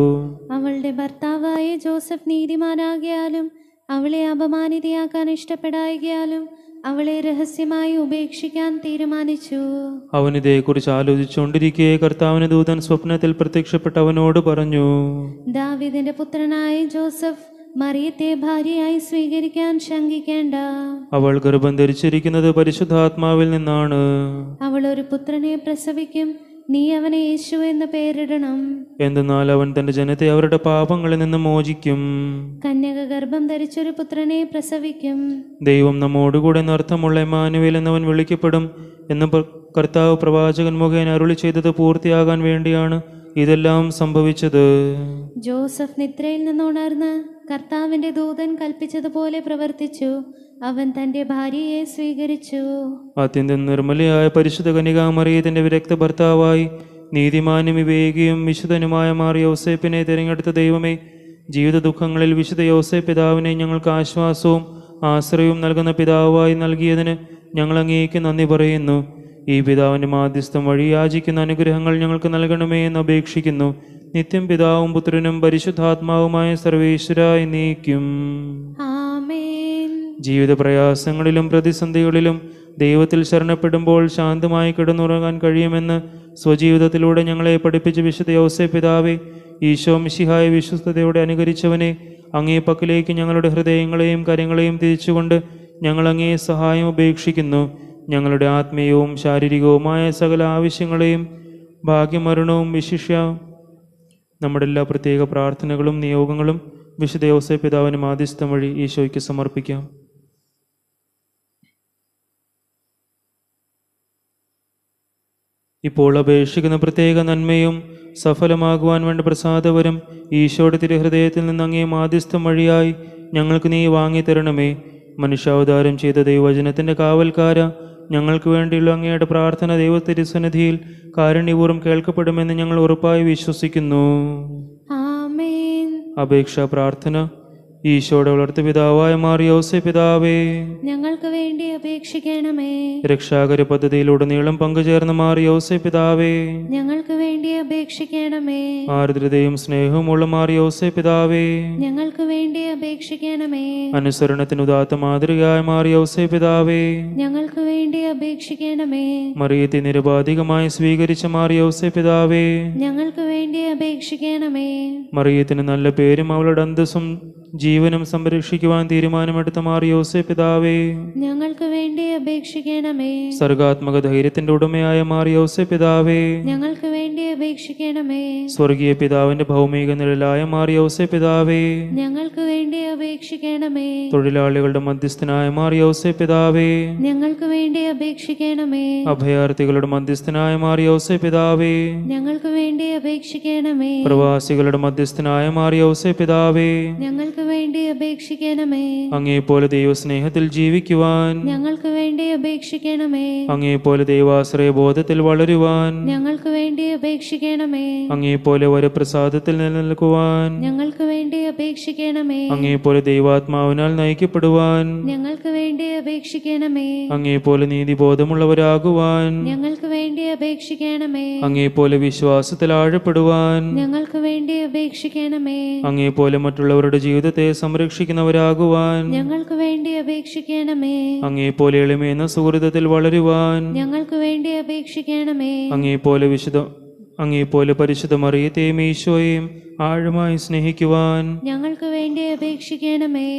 അവളുടെ ഭർത്താവായ ജോസഫ് നീതിമാനാകിയാലും അവളെ അപമാനിതയാക്കാൻ ഇഷ്ടപ്പെടായികയാലും അവളെ രഹസ്യമായി ഉപേക്ഷിക്കാൻ തീരുമാനിച്ചു അവൻ ഇതേക്കുറിച്ച് ആലോചിച്ചുകൊണ്ടിരിക്കെ കർത്താവിന് ദൂതൻ സ്വപ്നത്തിൽ പ്രത്യക്ഷപ്പെട്ടവനോട് പറഞ്ഞു ദാവിദിന്റെ പുത്രനായ ജോസഫ് മറിയത്തെ ഭാര്യയായി സ്വീകരിക്കാൻ ശങ്കിക്കേണ്ട അവൾ ഗർഭം ധരിച്ചിരിക്കുന്നത് പരിശുദ്ധാത്മാവിൽ നിന്നാണ് അവൾ ഒരു പുത്രനെ പ്രസവിക്കും നീ അവനെ യേശു എന്ന് പേരിടണം എന്തെന്നാൽ അവൻ തന്റെ ജനത്തെ അവരുടെ പാപങ്ങളിൽ നിന്ന് മോചിക്കും കന്യക ഗർഭം ധരിച്ചൊരു പുത്രനെ പ്രസവിക്കും ദൈവം നമ്മോടുകൂടെ എന്നർത്ഥമുള്ള മാനുവേൽ എന്നവൻ വിളിക്കപ്പെടും എന്ന് കർത്താവ് പ്രവാചകൻ മുഖേന അരുളി ചെയ്തത് പൂർത്തിയാകാൻ വേണ്ടിയാണ് ഇതെല്ലാം സംഭവിച്ചത് ജോസഫ് നിദ്രയിൽ ഉണർന്ന് കർത്താവിന്റെ ദൂതൻ കൽപ്പിച്ചതുപോലെ പ്രവർത്തിച്ചു അവൻ തന്റെ ഭാര്യയെ സ്വീകരിച്ചു അത്യന്തം നിർമ്മലയായ പരിശുദ്ധ കനികാമറിയതിന്റെ വിരക്ത ഭർത്താവായി നീതിമാനും വിവേകിയും വിശുദ്ധനുമായ മാറിയ യോസേപ്പിനെ തിരഞ്ഞെടുത്ത ദൈവമേ ജീവിത ദുഃഖങ്ങളിൽ വിശുദ്ധ യോസേ പിതാവിനെ ഞങ്ങൾക്ക് ആശ്വാസവും ആശ്രയവും നൽകുന്ന പിതാവായി നൽകിയതിന് ഞങ്ങൾ അങ്ങേക്ക് നന്ദി പറയുന്നു ഈ പിതാവിന് മാധ്യസ്ഥം വഴി യാചിക്കുന്ന അനുഗ്രഹങ്ങൾ ഞങ്ങൾക്ക് നൽകണമേ എന്ന് അപേക്ഷിക്കുന്നു നിത്യം പിതാവും പുത്രനും പരിശുദ്ധാത്മാവുമായ സർവേശ്വരായി നീക്കും ജീവിത പ്രയാസങ്ങളിലും പ്രതിസന്ധികളിലും ദൈവത്തിൽ ശരണപ്പെടുമ്പോൾ ശാന്തമായി കിടന്നുറങ്ങാൻ കഴിയുമെന്ന് സ്വജീവിതത്തിലൂടെ ഞങ്ങളെ പഠിപ്പിച്ച വിശുദ്ധ യോസെ പിതാവെ ഈശോ മിശിഹായ വിശ്വസ്തയോടെ അനുകരിച്ചവനെ അങ്ങേ പക്കലേക്ക് ഞങ്ങളുടെ ഹൃദയങ്ങളെയും കാര്യങ്ങളെയും തിരിച്ചുകൊണ്ട് ഞങ്ങൾ അങ്ങേ സഹായം ഉപേക്ഷിക്കുന്നു ഞങ്ങളുടെ ആത്മീയവും ശാരീരികവുമായ സകല ആവശ്യങ്ങളെയും ഭാഗ്യമരണവും വിശിഷ്യ നമ്മുടെ എല്ലാ പ്രത്യേക പ്രാർത്ഥനകളും നിയോഗങ്ങളും വിശുദ്ധ യോസെ പിതാവിന് മാധ്യസ്ഥം വഴി ഈശോയ്ക്ക് സമർപ്പിക്കാം ഇപ്പോൾ അപേക്ഷിക്കുന്ന പ്രത്യേക നന്മയും സഫലമാകുവാൻ വേണ്ട പ്രസാദവരും ഈശോയുടെ തിരുഹൃദയത്തിൽ നിന്ന് അങ്ങേ മാധ്യസ്ഥം വഴിയായി ഞങ്ങൾക്ക് നീ വാങ്ങി തരണമേ മനുഷ്യാവതാരം ചെയ്ത ദൈവചനത്തിൻ്റെ കാവൽക്കാരാണ് ഞങ്ങൾക്ക് വേണ്ടിയുള്ള അങ്ങയുടെ പ്രാർത്ഥന ദൈവത്തിരുസന്നിധിയിൽ കാരുണ്യപൂർവ്വം കേൾക്കപ്പെടുമെന്ന് ഞങ്ങൾ ഉറപ്പായി വിശ്വസിക്കുന്നു അപേക്ഷ പ്രാർത്ഥന ഈശോയുടെ വളർത്തു പിതാവായി മാറിയ പിതാവേ ഞങ്ങൾക്ക് വേണ്ടി അപേക്ഷിക്കണമേ രക്ഷാകര പദ്ധതിയിലുടനീളം പങ്കുചേർന്ന് മാറിയ പിതാവേ ഞങ്ങൾക്ക് വേണ്ടി അപേക്ഷിക്കണമേ ആർദ്രതയും സ്നേഹവുമുള്ള മാറിയ പിതാവേ ഞങ്ങൾക്ക് വേണ്ടി അപേക്ഷിക്കണമേ അനുസരണത്തിന് ഉദാത്ത മാതൃകയായി മാറിയ പിതാവേ ഞങ്ങൾക്ക് വേണ്ടി അപേക്ഷിക്കണമേ മറിയത്തെ നിരുപാധികമായി സ്വീകരിച്ച മാറിയ പിതാവേ ഞങ്ങൾക്ക് വേണ്ടി അപേക്ഷിക്കണമേ മറിയത്തിന് നല്ല പേരും അവളുടെ അന്തസ്സും ജീവനും സംരക്ഷിക്കുവാൻ തീരുമാനമെടുത്ത മാറിയോസെ പിതാവേ ഞങ്ങൾക്ക് വേണ്ടി അപേക്ഷിക്കണമേ സർഗാത്മക ധൈര്യത്തിന്റെ ഉടമയായ മാറിയോസെ പിതാവേ ഞങ്ങൾക്ക് വേണ്ടി അപേക്ഷിക്കണമേ സ്വർഗീയ പിതാവിന്റെ ഭൗമിക നിഴലായ മാറിയോസെ പിതാവേ ഞങ്ങൾക്ക് വേണ്ടി അപേക്ഷിക്കണമേ തൊഴിലാളികളുടെ മധ്യസ്ഥനായ മാറിയോസെ പിതാവേ ഞങ്ങൾക്ക് വേണ്ടി അപേക്ഷിക്കണമേ അഭയാർത്ഥികളുടെ മധ്യസ്ഥനായ മാറിയോസെ പിതാവേ ഞങ്ങൾക്ക് വേണ്ടി അപേക്ഷിക്കണമേ പ്രവാസികളുടെ മധ്യസ്ഥനായ മാറിയോസെ പിതാവേ ഞങ്ങൾക്ക് ഞങ്ങൾക്ക് വേണ്ടി അപേക്ഷിക്കണമേ അങ്ങേപോലെ ദൈവസ്നേഹത്തിൽ ജീവിക്കുവാൻ ഞങ്ങൾക്ക് വേണ്ടി അപേക്ഷിക്കണമേ പോലെ ദൈവാശ്രയ ബോധത്തിൽ വളരുവാൻ ഞങ്ങൾക്ക് വേണ്ടി അപേക്ഷിക്കണമേ പോലെ ഒരു പ്രസാദത്തിൽ നിലനിൽക്കുവാൻ ഞങ്ങൾക്ക് വേണ്ടി അപേക്ഷിക്കണമേ പോലെ ദൈവാത്മാവിനാൽ നയിക്കപ്പെടുവാൻ ഞങ്ങൾക്ക് വേണ്ടി അപേക്ഷിക്കണമേ നീതി ബോധമുള്ളവരാകുവാൻ ഞങ്ങൾക്ക് വേണ്ടി അപേക്ഷിക്കണമേ പോലെ വിശ്വാസത്തിൽ ആഴപ്പെടുവാൻ ഞങ്ങൾക്ക് വേണ്ടി അപേക്ഷിക്കണമേ പോലെ മറ്റുള്ളവരുടെ ജീവിത ജീവിതത്തെ സംരക്ഷിക്കുന്നവരാകുവാൻ ഞങ്ങൾക്ക് വേണ്ടി അപേക്ഷിക്കണമേ അങ്ങേ പോലെ എളിമയെന്ന സുഹൃതത്തിൽ വളരുവാൻ ഞങ്ങൾക്ക് വേണ്ടി അപേക്ഷിക്കണമേ അങ്ങേ പോലെ വിശുദ്ധ അങ്ങേ പോലെ പരിശുദ്ധ ഈശോയെയും ആഴമായി സ്നേഹിക്കുവാൻ ഞങ്ങൾക്ക് വേണ്ടി അപേക്ഷിക്കണമേ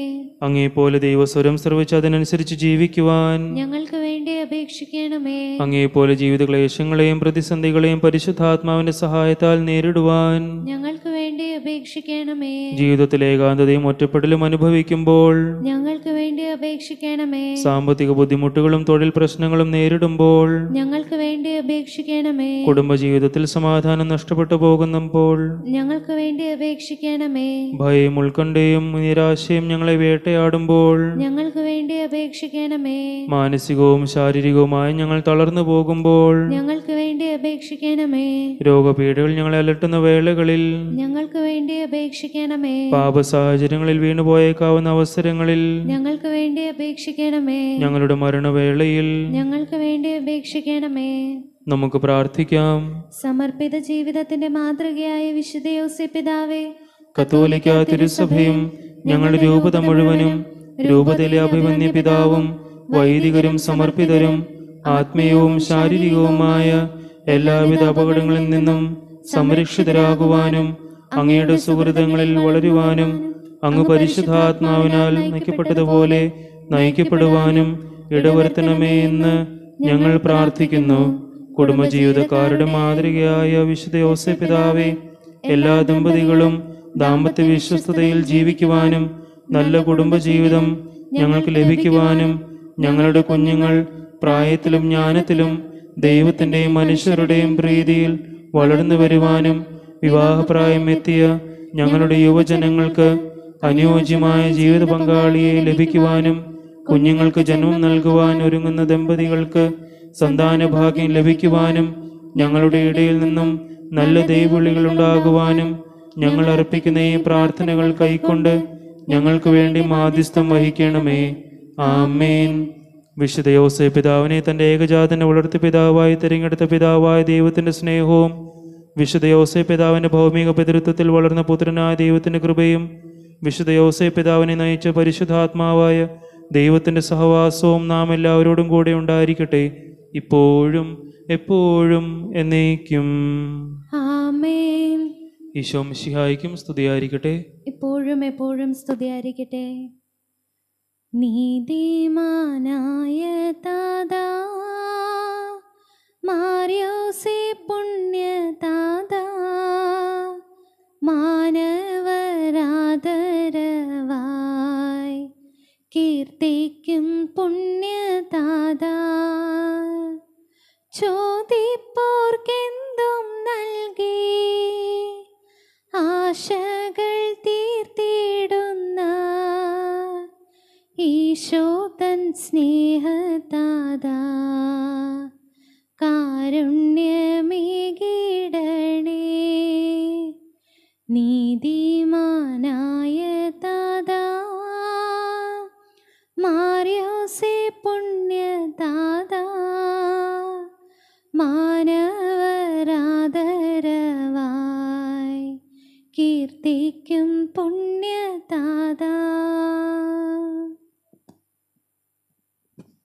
അങ്ങേപോലെ ദൈവസ്വരം ശ്രവിച്ച് അതിനനുസരിച്ച് ജീവിക്കുവാൻ ഞങ്ങൾക്ക് വേണ്ടി അപേക്ഷിക്കണമേ അങ്ങേപോലെ ജീവിത ക്ലേശങ്ങളെയും പ്രതിസന്ധികളെയും പരിശുദ്ധാത്മാവിന്റെ സഹായത്താൽ നേരിടുവാൻ ഞങ്ങൾക്ക് വേണ്ടി അപേക്ഷിക്കണമേ ജീവിതത്തിലെ ഏകാന്തതയും ഒറ്റപ്പെടലും അനുഭവിക്കുമ്പോൾ ഞങ്ങൾക്ക് വേണ്ടി അപേക്ഷിക്കണമേ സാമ്പത്തിക ബുദ്ധിമുട്ടുകളും തൊഴിൽ പ്രശ്നങ്ങളും നേരിടുമ്പോൾ ഞങ്ങൾക്ക് വേണ്ടി അപേക്ഷിക്കണമേ കുടുംബജീവിതത്തിൽ സമാധാനം നഷ്ടപ്പെട്ടു പോകുന്നപ്പോൾ ഞങ്ങൾക്ക് വേണ്ടി അപേക്ഷിക്കണമേ ഭയം ഉൾക്കൊണ്ട് ദുഃഖങ്ങളുടെയും നിരാശയും ഞങ്ങളെ വേട്ടയാടുമ്പോൾ ഞങ്ങൾക്ക് വേണ്ടി അപേക്ഷിക്കണമേ മാനസികവും ശാരീരികവുമായി ഞങ്ങൾ തളർന്നു പോകുമ്പോൾ ഞങ്ങൾക്ക് വേണ്ടി അപേക്ഷിക്കണമേ രോഗപീഠകൾ ഞങ്ങളെ അലട്ടുന്ന വേളകളിൽ ഞങ്ങൾക്ക് വേണ്ടി അപേക്ഷിക്കണമേ പാപ സാഹചര്യങ്ങളിൽ വീണുപോയേക്കാവുന്ന അവസരങ്ങളിൽ ഞങ്ങൾക്ക് വേണ്ടി അപേക്ഷിക്കണമേ ഞങ്ങളുടെ മരണവേളയിൽ ഞങ്ങൾക്ക് വേണ്ടി അപേക്ഷിക്കണമേ നമുക്ക് പ്രാർത്ഥിക്കാം സമർപ്പിത ജീവിതത്തിന്റെ മാതൃകയായ വിശുദ്ധ യോസെ പിതാവേ കത്തോലിക്ക തിരുസഭയും ഞങ്ങളുടെ രൂപത മുഴുവനും രൂപതയിലെ അഭിമന്യ പിതാവും വൈദികരും സമർപ്പിതരും ആത്മീയവും ശാരീരികവുമായ എല്ലാവിധ അപകടങ്ങളിൽ നിന്നും സംരക്ഷിതരാകുവാനും അങ്ങയുടെ സുഹൃതങ്ങളിൽ വളരുവാനും അങ്ങ് പരിശുദ്ധാത്മാവിനാൽ നയിക്കപ്പെട്ടതുപോലെ നയിക്കപ്പെടുവാനും ഇടവരുത്തണമേ എന്ന് ഞങ്ങൾ പ്രാർത്ഥിക്കുന്നു കുടുംബജീവിതക്കാരുടെ മാതൃകയായ വിശുദ്ധ യോസ പിതാവെ എല്ലാ ദമ്പതികളും ദാമ്പത്യ വിശ്വസ്തതയിൽ ജീവിക്കുവാനും നല്ല കുടുംബജീവിതം ഞങ്ങൾക്ക് ലഭിക്കുവാനും ഞങ്ങളുടെ കുഞ്ഞുങ്ങൾ പ്രായത്തിലും ജ്ഞാനത്തിലും ദൈവത്തിൻ്റെയും മനുഷ്യരുടെയും പ്രീതിയിൽ വളർന്നു വരുവാനും വിവാഹപ്രായം എത്തിയ ഞങ്ങളുടെ യുവജനങ്ങൾക്ക് അനുയോജ്യമായ ജീവിത പങ്കാളിയെ ലഭിക്കുവാനും കുഞ്ഞുങ്ങൾക്ക് ജന്മം നൽകുവാൻ ഒരുങ്ങുന്ന ദമ്പതികൾക്ക് സന്താന ഭാഗ്യം ലഭിക്കുവാനും ഞങ്ങളുടെ ഇടയിൽ നിന്നും നല്ല ദൈവവിളികൾ ഉണ്ടാകുവാനും ഞങ്ങൾ അർപ്പിക്കുന്ന ഈ പ്രാർത്ഥനകൾ കൈക്കൊണ്ട് ഞങ്ങൾക്ക് വേണ്ടി മാധ്യസ്ഥം വഹിക്കണമേ ആമേൻ വിശുദ്ധ യോസെ പിതാവിനെ തൻ്റെ ഏകജാതനെ വളർത്തു പിതാവായി തിരഞ്ഞെടുത്ത പിതാവായ ദൈവത്തിൻ്റെ സ്നേഹവും വിശുദ്ധ യോസെ പിതാവിൻ്റെ ഭൗമിക പിതൃത്വത്തിൽ വളർന്ന പുത്രനായ ദൈവത്തിൻ്റെ കൃപയും വിശുദ്ധ യോസെ പിതാവിനെ നയിച്ച പരിശുദ്ധാത്മാവായ ദൈവത്തിൻ്റെ സഹവാസവും നാം എല്ലാവരോടും കൂടെ ഉണ്ടായിരിക്കട്ടെ ഇപ്പോഴും എപ്പോഴും എന്നേക്കും ആമേ ഈശോ സ്തുതിയായിരിക്കട്ടെ എപ്പോഴും എപ്പോഴും സ്തുതിയായിരിക്കട്ടെ നീതിമാനായ താതാ മാറിയോസേ പുണ്യ താതാ മാനവരാദരവായി കീർത്തിക്കും പുണ്യ താതാ ചോദിപ്പോർ ശോതൻ തൻ സ്നേഹതാദാ കാരുണ്യമേകിടണേ നീതിമാനായ താതാ മാറിയോസേ പുണ്യ മാനവരാദരവായി കീർത്തിക്കും പുണ്യ